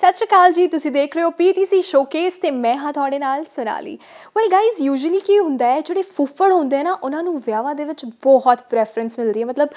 ਸਤਿ ਸ਼੍ਰੀ ਅਕਾਲ ਜੀ ਤੁਸੀਂ ਦੇਖ ਰਹੇ ਹੋ ਪੀਟੀਸੀ ਸ਼ੋਕੇਸ ਤੇ ਮੈਂ ਹਾਂ ਤੁਹਾਡੇ ਨਾਲ ਸੁਨਾਲੀ ਵੈਲ ਗਾਇਜ਼ ਯੂਜੂਲੀ ਕੀ ਹੁੰਦਾ ਹੈ ਜਿਹੜੇ ਫੁੱਫੜ ਹੁੰਦੇ ਨਾ ਉਹਨਾਂ ਨੂੰ ਵਿਆਹਾਂ ਦੇ ਵਿੱਚ ਬਹੁਤ ਪ੍ਰੈਫਰੈਂਸ ਮਿਲਦੀ ਹੈ ਮਤਲਬ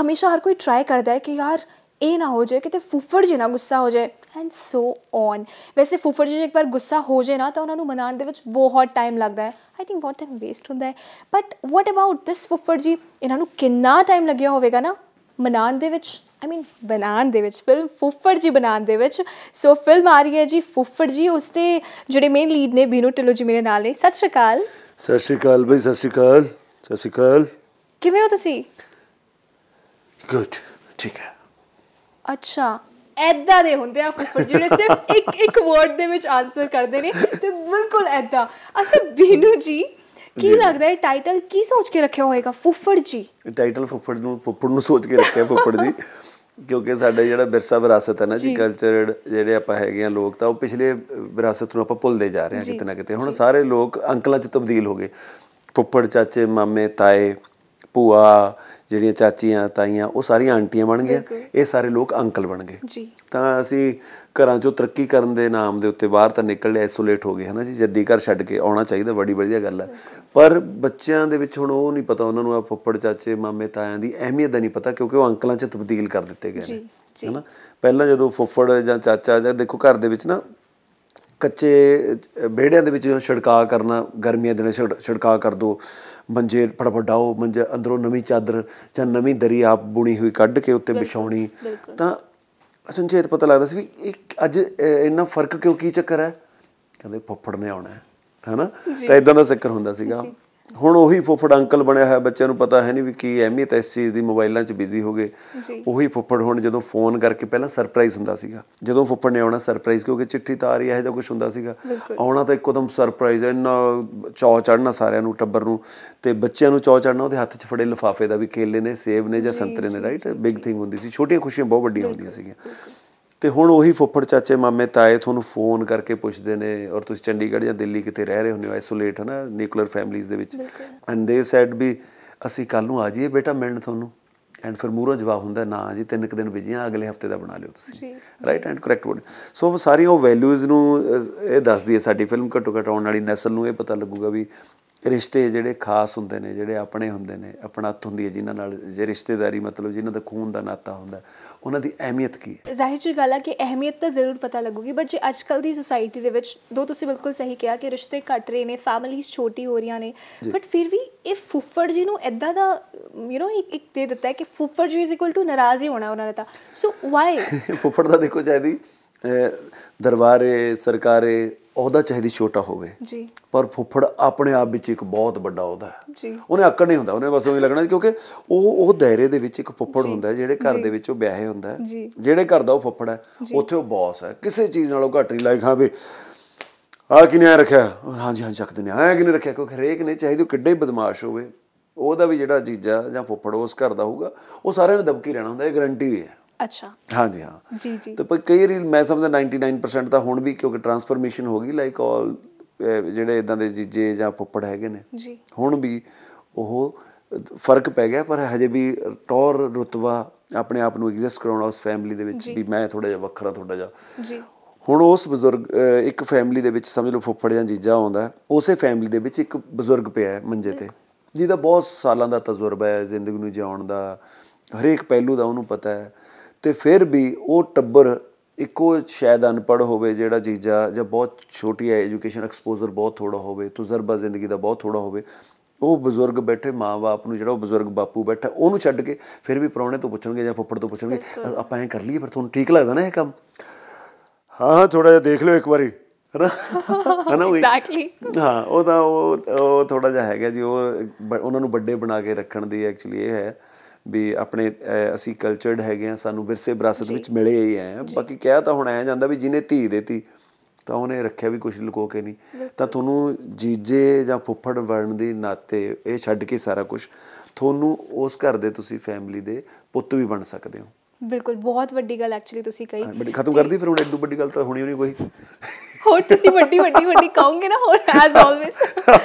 ਹਮੇਸ਼ਾ ਹਰ ਕੋਈ ਟਰਾਈ ਕਰਦਾ ਹੈ ਕਿ ਯਾਰ ਇਹ ਨਾ ਹੋ ਜਾਏ ਕਿਤੇ ਫੁੱਫੜ ਜੀ ਨਾ ਗੁੱਸਾ ਹੋ ਜਾਏ ਐਂਡ ਸੋ ਔਨ ਵੈਸੇ ਫੁੱਫੜ ਜੀ ਇੱਕ ਵਾਰ ਗੁੱਸਾ ਹੋ ਜਾਏ ਨਾ ਤਾਂ ਉਹਨਾਂ ਨੂੰ ਮਨਾਉਣ ਦੇ ਵਿੱਚ ਬਹੁਤ ਟਾਈਮ ਲੱਗਦਾ ਹੈ ਆਈ ਥਿੰਕ ਬਹੁਤ ਟਾਈਮ ਵੇਸਟ ਹੁੰਦਾ ਹੈ ਬਟ ਵਾਟ ਅਬਾਊਟ ਦਿਸ ਫੁੱਫੜ ਜੀ ਇਹਨਾਂ ਨੂੰ ਕਿੰਨਾ ਟਾਈਮ ਲੱਗਿਆ ਹੋਵੇਗਾ ਨਾ ਮਨਾਉਣ ਦੇ ਵਿੱਚ ਆਈ ਮੀਨ ਬਣਾਉਣ ਦੇ ਵਿੱਚ ਫਿਲਮ ਫੁੱਫੜ ਜੀ ਬਣਾਉਣ ਦੇ ਵਿੱਚ ਸੋ ਫਿਲਮ ਆ ਰਹੀ ਹੈ ਜੀ ਫੁੱਫੜ ਜੀ ਉਸ ਤੇ ਜਿਹੜੇ ਮੇਨ ਲੀਡ ਨੇ ਬੀਨੂ ਟਿਲੋ ਜੀ ਮੇਰੇ ਨਾਲ ਨੇ ਸਤਿ ਸ਼੍ਰੀ ਅਕਾਲ ਸਤਿ ਸ਼੍ਰੀ ਅਕਾਲ ਬਈ ਸਤਿ ਸ਼੍ਰੀ ਅਕਾਲ ਸਤਿ ਸ਼੍ਰੀ ਅਕਾਲ ਕਿਵੇਂ ਹੋ ਤੁਸੀਂ ਗੁੱਡ ਠੀਕ ਹੈ ਅੱਛਾ ਐਦਾਂ ਦੇ ਹੁੰਦੇ ਆ ਫੁੱਫੜ ਜੀ ਜਿਹੜੇ ਸਿਰਫ ਇੱਕ ਇੱਕ ਵਰਡ ਦੇ ਵਿੱਚ ਆਨਸਰ ਕਰਦੇ ਨੇ ਤੇ ਬਿਲਕੁਲ ਐਦਾਂ ਅੱਛਾ ਬੀਨੂ ਜੀ ਕੀ ਲੱਗਦਾ ਹੈ ਟਾਈਟਲ ਕੀ ਸੋਚ ਕੇ ਰੱਖਿਆ ਹੋਏਗਾ ਫੁੱਫੜ ਜੀ ਟਾਈਟਲ ਫੁੱਫੜ ਨੂੰ ਫੁੱਫੜ ਨੂੰ ਸੋਚ ਕੇ ਰੱਖਿਆ ਫੁੱਫੜ ਜੀ ਕਿਉਂਕਿ ਸਾਡਾ ਜਿਹੜਾ ਵਿਰਸਾ ਵਿਰਾਸਤ ਹੈ ਨਾ ਜੀ ਕਲਚਰਡ ਜਿਹੜੇ ਆਪਾਂ ਹੈਗੇ ਆ ਲੋਕ ਤਾਂ ਉਹ ਪਿਛਲੇ ਵਿਰਾਸਤ ਨੂੰ ਆਪਾਂ ਭੁੱਲਦੇ ਜਾ ਰਹੇ ਹਾਂ ਕਿਤੇ ਨਾ ਕਿਤੇ ਹੁਣ ਸਾਰੇ ਲੋਕ ਅੰਕਲਾਂ 'ਚ ਤਬਦੀਲ ਹੋ ਗਏ ਫੁੱਫੜ ਚਾਚੇ ਮਾਮੇ ਤਾਏ ਭੂਆ ਜਿਹੜੀਆਂ ਚਾਚੀਆਂ ਤਾਈਆਂ ਉਹ ਸਾਰੀਆਂ ਆਂਟੀਆਂ ਬਣ ਗਈਆਂ ਇਹ ਸਾਰੇ ਲੋਕ ਅੰਕਲ ਬਣ ਗਏ ਜੀ ਤਾਂ ਅਸੀਂ ਘਰਾਂ ਚੋਂ ਤਰੱਕੀ ਕਰਨ ਦੇ ਨਾਮ ਦੇ ਉੱਤੇ ਬਾਹਰ ਤਾਂ ਨਿਕਲ ਲਿਆ ਆਈਸੋਲੇਟ ਹੋ ਗਏ ਹਨਾ ਜੀ ਜੱਦੀ ਘਰ ਛੱਡ ਕੇ ਆਉਣਾ ਚਾਹੀਦਾ ਬੜੀ ਵਧੀਆ ਗੱਲ ਹੈ ਪਰ ਬੱਚਿਆਂ ਦੇ ਵਿੱਚ ਹੁਣ ਉਹ ਨਹੀਂ ਪਤਾ ਉਹਨਾਂ ਨੂੰ ਆ ਫੁੱਫੜ ਚਾਚੇ ਮਾਮੇ ਤਾਇਆਂ ਦੀ ਅਹਿਮੀਅਤ ਦਾ ਨਹੀਂ ਪਤਾ ਕਿਉਂਕਿ ਉਹ ਅੰਕਲਾਂ 'ਚ ਤਬਦੀਲ ਕਰ ਦਿੱਤੇ ਗਏ ਨੇ ਹਨਾ ਪਹਿਲਾਂ ਜਦੋਂ ਫੁੱਫੜ ਜਾਂ ਚਾਚਾ ਜਾਂ ਦੇਖੋ ਘਰ ਦੇ ਵਿੱਚ ਨਾ ਕੱਚੇ ਬੇੜਿਆਂ ਦੇ ਵਿੱਚ ਜੋ ਛਿੜਕਾ ਕਰਨਾ ਗਰਮੀਆਂ ਦੇ ਵਿੱਚ ਛਿੜਕਾ ਕਰ ਦੋ ਮੰਜੇ ਫੜਫੜਾਓ ਡਾਓ ਮੰਜੇ ਅੰਦਰੋਂ ਨਵੀਂ ਚਾਦਰ ਜਾਂ ਨਵੀਂ ਦਰੀ ਆਪ ਬੁਣੀ ਹੋਈ ਕੱਢ ਕੇ ਉੱਤੇ ਵਿਛਾਉਣੀ ਤਾਂ ਸੰਚੇਤ ਪਤਾ ਲੱਗਦਾ ਸੀ ਵੀ ਇਹ ਅੱਜ ਇੰਨਾ ਫਰਕ ਕਿਉਂ ਕੀ ਚੱਕਰ ਹੈ ਕਹਿੰਦੇ ਫੁੱਫੜ ਨੇ ਆਉਣਾ ਹੈ ਹਨਾ ਤਾਂ ਇਦਾਂ ਦਾ ਸਿੱਕਰ ਹੁੰਦਾ ਸੀਗਾ ਹੁਣ ਉਹੀ ਫੁੱਫੜ ਅੰਕਲ ਬਣਿਆ ਹੋਇਆ ਬੱਚਿਆਂ ਨੂੰ ਪਤਾ ਹੈ ਨਹੀਂ ਵੀ ਕੀ ਅਹਿਮੀਅਤ ਇਸ ਚੀਜ਼ ਦੀ ਮੋਬਾਈਲਾਂ 'ਚ ਬਿਜ਼ੀ ਹੋ ਗਏ ਉਹੀ ਫੁੱਫੜ ਹੁਣ ਜਦੋਂ ਫੋਨ ਕਰਕੇ ਪਹਿਲਾਂ ਸਰਪ੍ਰਾਈਜ਼ ਹੁੰਦਾ ਸੀਗਾ ਜਦੋਂ ਫੁੱਫੜ ਨੇ ਆਉਣਾ ਸਰਪ੍ਰਾਈਜ਼ ਕਿਉਂਕਿ ਚਿੱਠੀ ਤਾਂ ਆ ਰਹੀ ਹੈ ਜਾਂ ਕੁਝ ਹੁੰਦਾ ਸੀਗਾ ਆਉਣਾ ਤਾਂ ਇੱਕਦਮ ਸਰਪ੍ਰਾਈਜ਼ ਇੰਨਾ ਚੌ ਚੜਨਾ ਸਾਰਿਆਂ ਨੂੰ ਟੱਬਰ ਨੂੰ ਤੇ ਬੱਚਿਆਂ ਨੂੰ ਚੌ ਚੜਨਾ ਉਹਦੇ ਹੱਥ 'ਚ ਫੜੇ ਲਿਫਾਫੇ ਦਾ ਵੀ ਖੇਲੇ ਨੇ ਸੇਬ ਨੇ ਜਾਂ ਸੰਤਰੇ ਨੇ ਰਾਈਟ ਬਿਗ ਥਿੰਗ ਹੁੰਦੀ ਸੀ ਛੋਟੀਆਂ ਖੁਸ਼ੀਆਂ ਬਹੁਤ ਵੱਡੀਆਂ ਹੁੰਦੀਆਂ ਸੀਗੀਆਂ ਤੇ ਹੁਣ ਉਹੀ ਫੁੱਫੜ ਚਾਚੇ ਮਾਮੇ ਤਾਏ ਤੁਹਾਨੂੰ ਫੋਨ ਕਰਕੇ ਪੁੱਛਦੇ ਨੇ ਔਰ ਤੁਸੀਂ ਚੰਡੀਗੜ੍ਹ ਜਾਂ ਦਿੱਲੀ ਕਿਤੇ ਰਹਿ ਰਹੇ ਹੁੰਦੇ ਹੋ ਆਈਸੋਲੇਟ ਹਨਾ ਨਿਊਕਲੀਅਰ ਫੈਮਲੀਜ਼ ਦੇ ਵਿੱਚ ਐਂਡ ਦੇ ਸੈਡ ਵੀ ਅਸੀਂ ਕੱਲ ਨੂੰ ਆ ਜਾਈਏ ਬੇਟਾ ਮਿਲਣ ਤੁਹਾਨੂੰ ਐਂਡ ਫਿਰ ਮੂਰੋ ਜਵਾਬ ਹੁੰਦਾ ਨਾ ਜੀ ਤਿੰਨ ਕੁ ਦਿਨ ਵਿਜੀਆਂ ਅਗਲੇ ਹਫਤੇ ਦਾ ਬਣਾ ਲਿਓ ਤੁਸੀਂ right and correct word so ਸਾਰੀਆਂ ਉਹ ਵੈਲਿਊਜ਼ ਨੂੰ ਇਹ ਦੱਸਦੀ ਹੈ ਸਾਡੀ ਫਿਲਮ ਘਟੂ ਘਟਾਉਣ ਆਉਣ ਵਾਲੀ ਨਸਲ ਨੂੰ ਇਹ ਪਤਾ ਲੱਗੂਗਾ ਵੀ ਰਿਸ਼ਤੇ ਜਿਹੜੇ ਖਾਸ ਹੁੰਦੇ ਨੇ ਜਿਹੜੇ ਆਪਣੇ ਹੁੰਦੇ ਨੇ ਆਪਣਾਤ ਹੁੰਦੀ ਹੈ ਜਿਨ੍ਹਾਂ ਨਾਲ ਜੇ ਰਿਸ਼ਤੇਦਾਰੀ ਮਤਲਬ ਜਿਨ੍ਹਾਂ ਦਾ ਖੂਨ ਦਾ ਨਾਤਾ ਹੁੰਦਾ ਉਹਨਾਂ ਦੀ ਅਹਿਮੀਅਤ ਕੀ ਹੈ ਜ਼ਾਹਿਰ ਜੀ ਗੱਲ ਹੈ ਕਿ ਅਹਿਮੀਅਤ ਤਾਂ ਜ਼ਰੂਰ ਪਤਾ ਲੱਗੂਗੀ ਬਟ ਜੇ ਅੱਜਕੱਲ ਦੀ ਸੋਸਾਇਟੀ ਦੇ ਵਿੱਚ ਦੋ ਤੁਸੀਂ ਬਿਲਕੁਲ ਸਹੀ ਕਿਹਾ ਕਿ ਰਿਸ਼ਤੇ ਘਟ ਰਹੇ ਨੇ ਫੈਮਿਲੀਆਂ ਛੋਟੀ ਹੋ ਰਹੀਆਂ ਨੇ ਬਟ ਫਿਰ ਵੀ ਇਹ ਫੁੱਫੜ ਜੀ ਨੂੰ ਐਦਾਂ ਦਾ ਯੂ نو ਇੱਕ ਦੇ ਦਿੱਤਾ ਹੈ ਕਿ ਫੁੱਫੜ ਜੀ ਇਜ਼ ਇਕੁਅਲ ਟੂ ਨਾਰਾਜ਼ ਹੀ ਹੋਣਾ ਉਹਨਾਂ ਨੇ ਤਾਂ ਸੋ ਵਾਈ ਫੁੱਫੜ ਦਾ ਦੇਖੋ ਚਾਹੀਦੀ ਦਰਬਾਰੇ ਸਰਕਾਰੇ ਉਹਦਾ ਚਾਹੀਦੀ ਛੋਟਾ ਹੋਵੇ ਜੀ ਪਰ ਫੁੱਫੜ ਆਪਣੇ ਆਪ ਵਿੱਚ ਇੱਕ ਬਹੁਤ ਵੱਡਾ ਉਹਦਾ ਹੈ ਜੀ ਉਹਨੇ ਆਕੜ ਨਹੀਂ ਹੁੰਦਾ ਉਹਨੇ ਬਸ ਉਹੀ ਲੱਗਣਾ ਕਿਉਂਕਿ ਉਹ ਉਹ ਦਾਇਰੇ ਦੇ ਵਿੱਚ ਇੱਕ ਫੁੱਫੜ ਹੁੰਦਾ ਜਿਹੜੇ ਘਰ ਦੇ ਵਿੱਚ ਉਹ ਵਿਆਹੇ ਹੁੰਦਾ ਜਿਹੜੇ ਘਰ ਦਾ ਉਹ ਫੁੱਫੜ ਹੈ ਉੱਥੇ ਉਹ ਬੌਸ ਹੈ ਕਿਸੇ ਚੀਜ਼ ਨਾਲੋਂ ਘੱਟ ਨਹੀਂ ਲਾਇਕ ਹਾਂ ਵੀ ਆ ਕਿਨੇ ਰੱਖਿਆ ਹਾਂਜੀ ਹਾਂ ਚੱਕਦੇ ਨੇ ਆਇਆ ਕਿਨੇ ਰੱਖਿਆ ਕਿਉਂਕਿ ਹਰੇਕ ਨਹੀਂ ਚਾਹੀਦੀ ਉਹ ਕਿੱਡੇ ਬਦਮਾਸ਼ ਹੋਵੇ ਉਹਦਾ ਵੀ ਜਿਹੜਾ ਜੀਜਾ ਜਾਂ ਫੁੱਫੜ ਉਸ ਘਰ ਦਾ ਹੋਊਗਾ ਉਹ ਸਾਰਿਆਂ ਨੇ ਦਬਕੀ ਰਹਿਣਾ ਹੁੰਦਾ ਇਹ ਗਰੰਟੀ ਹੈ ਅੱਛਾ ਹਾਂਜੀ ਹਾਂ ਜੀ ਜੀ ਤੇ ਪਰ ਕਈ ਰੀਲ ਮੈਂ ਸਮਝਦਾ 99% ਤਾਂ ਹੁਣ ਵੀ ਕਿਉਂਕਿ ਟਰਾਂਸਫਰਮੇਸ਼ਨ ਹੋ ਗਈ ਲਾਈਕ ਆਲ ਜਿਹੜੇ ਇਦਾਂ ਦੇ ਜੀਜੇ ਜਾਂ ਫੁੱਫੜ ਹੈਗੇ ਨੇ ਜੀ ਹੁਣ ਵੀ ਉਹ ਫਰਕ ਪੈ ਗਿਆ ਪਰ ਹਜੇ ਵੀ ਟੌਰ ਰਤਵਾ ਆਪਣੇ ਆਪ ਨੂੰ ਐਗਜ਼ਿਸਟ ਕਰਾਉਣਾ ਉਸ ਫੈਮਿਲੀ ਦੇ ਵਿੱਚ ਵੀ ਮੈਂ ਥੋੜਾ ਜਿਹਾ ਵੱਖਰਾ ਥੋੜਾ ਜਿਹਾ ਜੀ ਹੁਣ ਉਸ ਬਜ਼ੁਰਗ ਇੱਕ ਫੈਮਿਲੀ ਦੇ ਵਿੱਚ ਸਮਝ ਲਓ ਫੁੱਫੜ ਜਾਂ ਜੀਜਾ ਆਉਂਦਾ ਉਸੇ ਫੈਮਿਲੀ ਦੇ ਵਿੱਚ ਇੱਕ ਬਜ਼ੁਰਗ ਪਿਆ ਹੈ ਮੰਜੇ ਤੇ ਜਿਹਦਾ ਬਹੁਤ ਸਾਲਾਂ ਦਾ ਤਜਰਬਾ ਹੈ ਜ਼ਿੰਦਗੀ ਨੂੰ ਜਿਉਣ ਦਾ ਹਰੇਕ ਪਹਿਲੂ ਦਾ ਉਹਨੂੰ ਪਤਾ ਹੈ ਤੇ ਫਿਰ ਵੀ ਉਹ ਟੱਬਰ ਇੱਕੋ ਸ਼ਾਇਦ ਅਨਪੜ ਹੋਵੇ ਜਿਹੜਾ ਜੀਜਾ ਜਾਂ ਬਹੁਤ ਛੋਟੀ ਹੈ ਐਜੂਕੇਸ਼ਨ ਐਕਸਪੋਜ਼ਰ ਬਹੁਤ ਥੋੜਾ ਹੋਵੇ ਤਜਰਬਾ ਜ਼ਿੰਦਗੀ ਦਾ ਬਹੁਤ ਥੋੜਾ ਹੋਵੇ ਉਹ ਬਜ਼ੁਰਗ ਬੈਠੇ ਮਾਂ-ਬਾਪ ਨੂੰ ਜਿਹੜਾ ਉਹ ਬਜ਼ੁਰਗ ਬਾਪੂ ਬੈਠਾ ਉਹਨੂੰ ਛੱਡ ਕੇ ਫਿਰ ਵੀ ਪਰੌਣੇ ਤੋਂ ਪੁੱਛਣਗੇ ਜਾਂ ਫੁੱਫੜ ਤੋਂ ਪੁੱਛਣਗੇ ਆਪਾਂ ਐ ਕਰ ਲਈਏ ਫਿਰ ਤੁਹਾਨੂੰ ਠੀਕ ਲੱਗਦਾ ਨਾ ਇਹ ਕੰਮ ਹਾਂ ਥੋੜਾ ਜਿਹਾ ਦੇਖ ਲਿਓ ਇੱਕ ਵਾਰੀ ਹਨਾ ਉਹ ਐਗਜ਼ੈਕਟਲੀ ਹਾਂ ਉਹ ਤਾਂ ਉਹ ਥੋੜਾ ਜਿਹਾ ਹੈਗਾ ਜੀ ਉਹ ਉਹਨਾਂ ਨੂੰ ਵੱਡੇ ਬਣਾ ਕੇ ਰੱਖਣ ਦੀ ਐਕਚੁਅਲੀ ਇਹ ਹੈ ਵੀ ਆਪਣੇ ਅਸੀਂ ਕਲਚਰਡ ਹੈਗੇ ਆ ਸਾਨੂੰ ਵਿਰਸੇ ਵਿਰਾਸਤ ਵਿੱਚ ਮਿਲੇ ਹੀ ਆ ਬਾਕੀ ਕਹਿ ਤਾਂ ਹੁਣ ਆਇਆ ਜਾਂਦਾ ਵੀ ਜਿਨੇ ਧੀ ਦੇਤੀ ਤਾਂ ਉਹਨੇ ਰੱਖਿਆ ਵੀ ਕੁਝ ਲੁਕੋ ਕੇ ਨਹੀਂ ਤਾਂ ਤੁਹਾਨੂੰ ਜੀਜੇ ਜਾਂ ਫੁੱਫੜ ਵਰਣ ਦੀ ਨਾਤੇ ਇਹ ਛੱਡ ਕੇ ਸਾਰਾ ਕੁਝ ਤੁਹਾਨੂੰ ਉਸ ਘਰ ਦੇ ਤੁਸੀਂ ਫੈਮਿਲੀ ਦੇ ਪੁੱਤ ਵੀ ਬਣ ਸਕਦੇ ਹੋ ਬਿਲਕੁਲ ਬਹੁਤ ਵੱਡੀ ਗੱਲ ਐਕਚੁਅਲੀ ਤੁਸੀਂ ਕਹੀ ਬੜੀ ਖਤਮ ਕਰਦੀ ਫਿਰ ਹੁਣ ਐਡੂ ਵੱਡੀ ਗੱਲ ਤਾਂ ਹੋਣੀ ਹੋਣੀ ਕੋਈ ਹੋਰ ਤੁਸੀਂ ਵੱਡੀ ਵੱਡੀ ਵੱਡੀ ਕਹੋਗੇ ਨਾ ਹੋਰ ਐਸ ਆਲਵੇਸ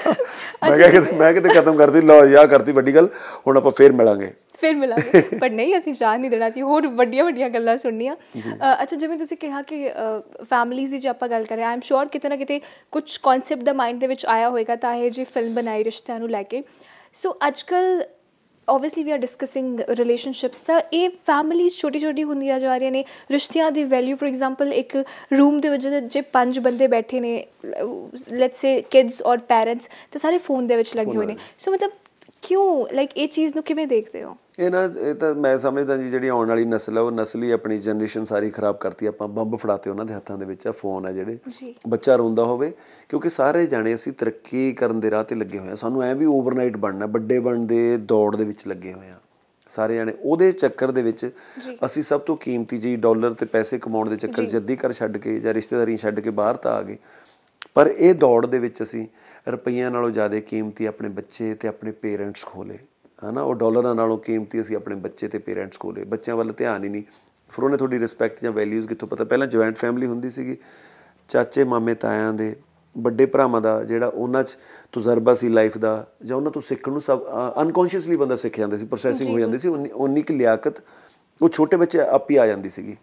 ਮੈਂ ਕਿਹਾ ਮੈਂ ਕਿਤੇ ਖਤਮ ਕਰਦੀ ਲਓ ਯਾ ਕਰਦੀ ਵੱਡੀ ਗੱਲ ਹੁਣ ਆਪਾਂ ਫੇਰ ਮਿਲਾਂਗੇ ਫਿਰ ਮਿਲਾਂਗੇ ਪਰ ਨਹੀਂ ਅਸੀਂ ਜਾਣ ਨਹੀਂ ਦੇਣਾ ਸੀ ਹੋਰ ਵੱਡੀਆਂ ਵੱਡੀਆਂ ਗੱਲਾਂ ਸੁਣਨੀਆਂ ਅੱਛਾ ਜਿਵੇਂ ਤੁਸੀਂ ਕਿਹਾ ਕਿ ਫੈਮਿਲੀਜ਼ ਦੀ ਜੇ ਆਪਾਂ ਗੱਲ ਕਰੇ ਆਈ ਆਮ ਸ਼ੋਰ ਕਿਤੇ ਨਾ ਕਿਤੇ ਕੁਝ ਕਨਸੈਪਟ ਦਾ ਮਾਈਂਡ ਦੇ ਵਿੱਚ ਆਇਆ ਹੋਵੇਗਾ ਤਾਂ ਇਹ ਜੇ ਫਿਲਮ ਬਣਾਈ ਰਿਸ਼ਤਿਆਂ ਨੂੰ ਲੈ ਕੇ ਸੋ ਅੱਜਕੱਲ obviously we are discussing relationships ਤਾਂ ਇਹ ਫੈਮਿਲੀ ਛੋਟੀ ਛੋਟੀ ਹੁੰਦੀਆਂ ਜਾ ਰਹੀਆਂ ਨੇ ਰਿਸ਼ਤਿਆਂ ਦੀ ਵੈਲਿਊ ਫੋਰ ਐਗਜ਼ਾਮਪਲ ਇੱਕ ਰੂਮ ਦੇ ਵਿੱਚ ਜੇ ਪੰਜ ਬੰਦੇ ਬੈਠੇ ਨੇ ਲੈਟਸ ਸੇ ਕਿਡਸ ਔਰ ਪੇਰੈਂਟਸ ਤਾਂ ਸਾਰੇ ਫੋਨ ਦੇ ਵਿੱਚ ਲੱਗੇ ਹੋਏ ਨੇ ਸੋ ਮਤਲਬ ਕਿਉਂ ਲਾਈਕ ਇਹ ਚੀਜ਼ ਨੂੰ ਕਿਵੇਂ ਦੇਖਦੇ ਹੋ ਇਹ ਨਾ ਇਹ ਤਾਂ ਮੈਂ ਸਮਝਦਾ ਜੀ ਜਿਹੜੀ ਆਉਣ ਵਾਲੀ ਨਸਲ ਹੈ ਉਹ ਨਸਲੀ ਆਪਣੀ ਜਨਰੇਸ਼ਨ ਸਾਰੀ ਖਰਾਬ ਕਰਤੀ ਆਪਾਂ ਬੰਬ ਫੜਾਤੇ ਉਹਨਾਂ ਦੇ ਹੱਥਾਂ ਦੇ ਵਿੱਚ ਆ ਫੋਨ ਆ ਜਿਹੜੇ ਬੱਚਾ ਰੋਂਦਾ ਹੋਵੇ ਕਿਉਂਕਿ ਸਾਰੇ ਜਾਣੇ ਅਸੀਂ ਤਰੱਕੀ ਕਰਨ ਦੇ ਰਾਹ ਤੇ ਲੱਗੇ ਹੋਏ ਆ ਸਾਨੂੰ ਐ ਵੀ ਓਵਰਨਾਈਟ ਬਣਨਾ ਵੱਡੇ ਬਣਨ ਦੇ ਦੌੜ ਦੇ ਵਿੱਚ ਲੱਗੇ ਹੋਏ ਆ ਸਾਰੇ ਜਾਣੇ ਉਹਦੇ ਚੱਕਰ ਦੇ ਵਿੱਚ ਅਸੀਂ ਸਭ ਤੋਂ ਕੀਮਤੀ ਜੀ ਡਾਲਰ ਤੇ ਪੈਸੇ ਕਮਾਉਣ ਦੇ ਚੱਕਰ ਜੱਦੀ ਕਰ ਛੱਡ ਕੇ ਜਾਂ ਰਿਸ਼ਤੇਦਾਰੀ ਛੱਡ ਕੇ ਬਾਹਰ ਤਾਂ ਆ ਗਏ ਪਰ ਇਹ ਦੌੜ ਦੇ ਵਿੱਚ ਅਸੀਂ ਰੁਪਈਆਂ ਨਾਲੋਂ ਜ਼ਿਆਦਾ ਕੀਮਤੀ ਆਪਣੇ ਬੱਚੇ ਤੇ ਆਪਣੇ ਪੇਰੈਂਟਸ ਖੋਲੇ ਹਨਾ ਉਹ ਡਾਲਰਾਂ ਨਾਲੋਂ ਕੀਮਤੀ ਅਸੀਂ ਆਪਣੇ ਬੱਚੇ ਤੇ ਪੇਰੈਂਟਸ ਕੋਲੇ ਬੱਚਿਆਂ ਵੱਲ ਧਿਆਨ ਹੀ ਨਹੀਂ ਫਿਰ ਉਹਨੇ ਤੁਹਾਡੀ ਰਿਸਪੈਕਟ ਜਾਂ ਵੈਲਿਊਜ਼ ਕਿੱਥੋਂ ਪਤਾ ਪਹਿਲਾਂ ਜੁਆਇੰਟ ਫੈਮਿਲੀ ਹੁੰਦੀ ਸੀਗੀ ਚਾਚੇ ਮਾਮੇ ਤਾਇਆਂ ਦੇ ਵੱਡੇ ਭਰਾਵਾਂ ਦਾ ਜਿਹੜਾ ਉਹਨਾਂ 'ਚ ਤਜਰਬਾ ਸੀ ਲਾਈਫ ਦਾ ਜਾਂ ਉਹਨਾਂ ਤੋਂ ਸਿੱਖਣ ਨੂੰ ਸਭ ਅਨਕੌਂਸ਼ੀਅਸਲੀ ਬੰਦਾ ਸਿੱਖ ਜਾਂਦਾ ਸੀ ਪ੍ਰੋਸੈਸਿੰਗ ਹੋ ਜਾਂਦੀ ਸੀ ਉਹਨੀ ਕਿ ਲਿਆਕਤ ਉਹ ਛੋਟੇ ਬੱਚੇ ਆਪ ਹੀ ਆ ਜਾਂਦੀ ਸੀਗੀ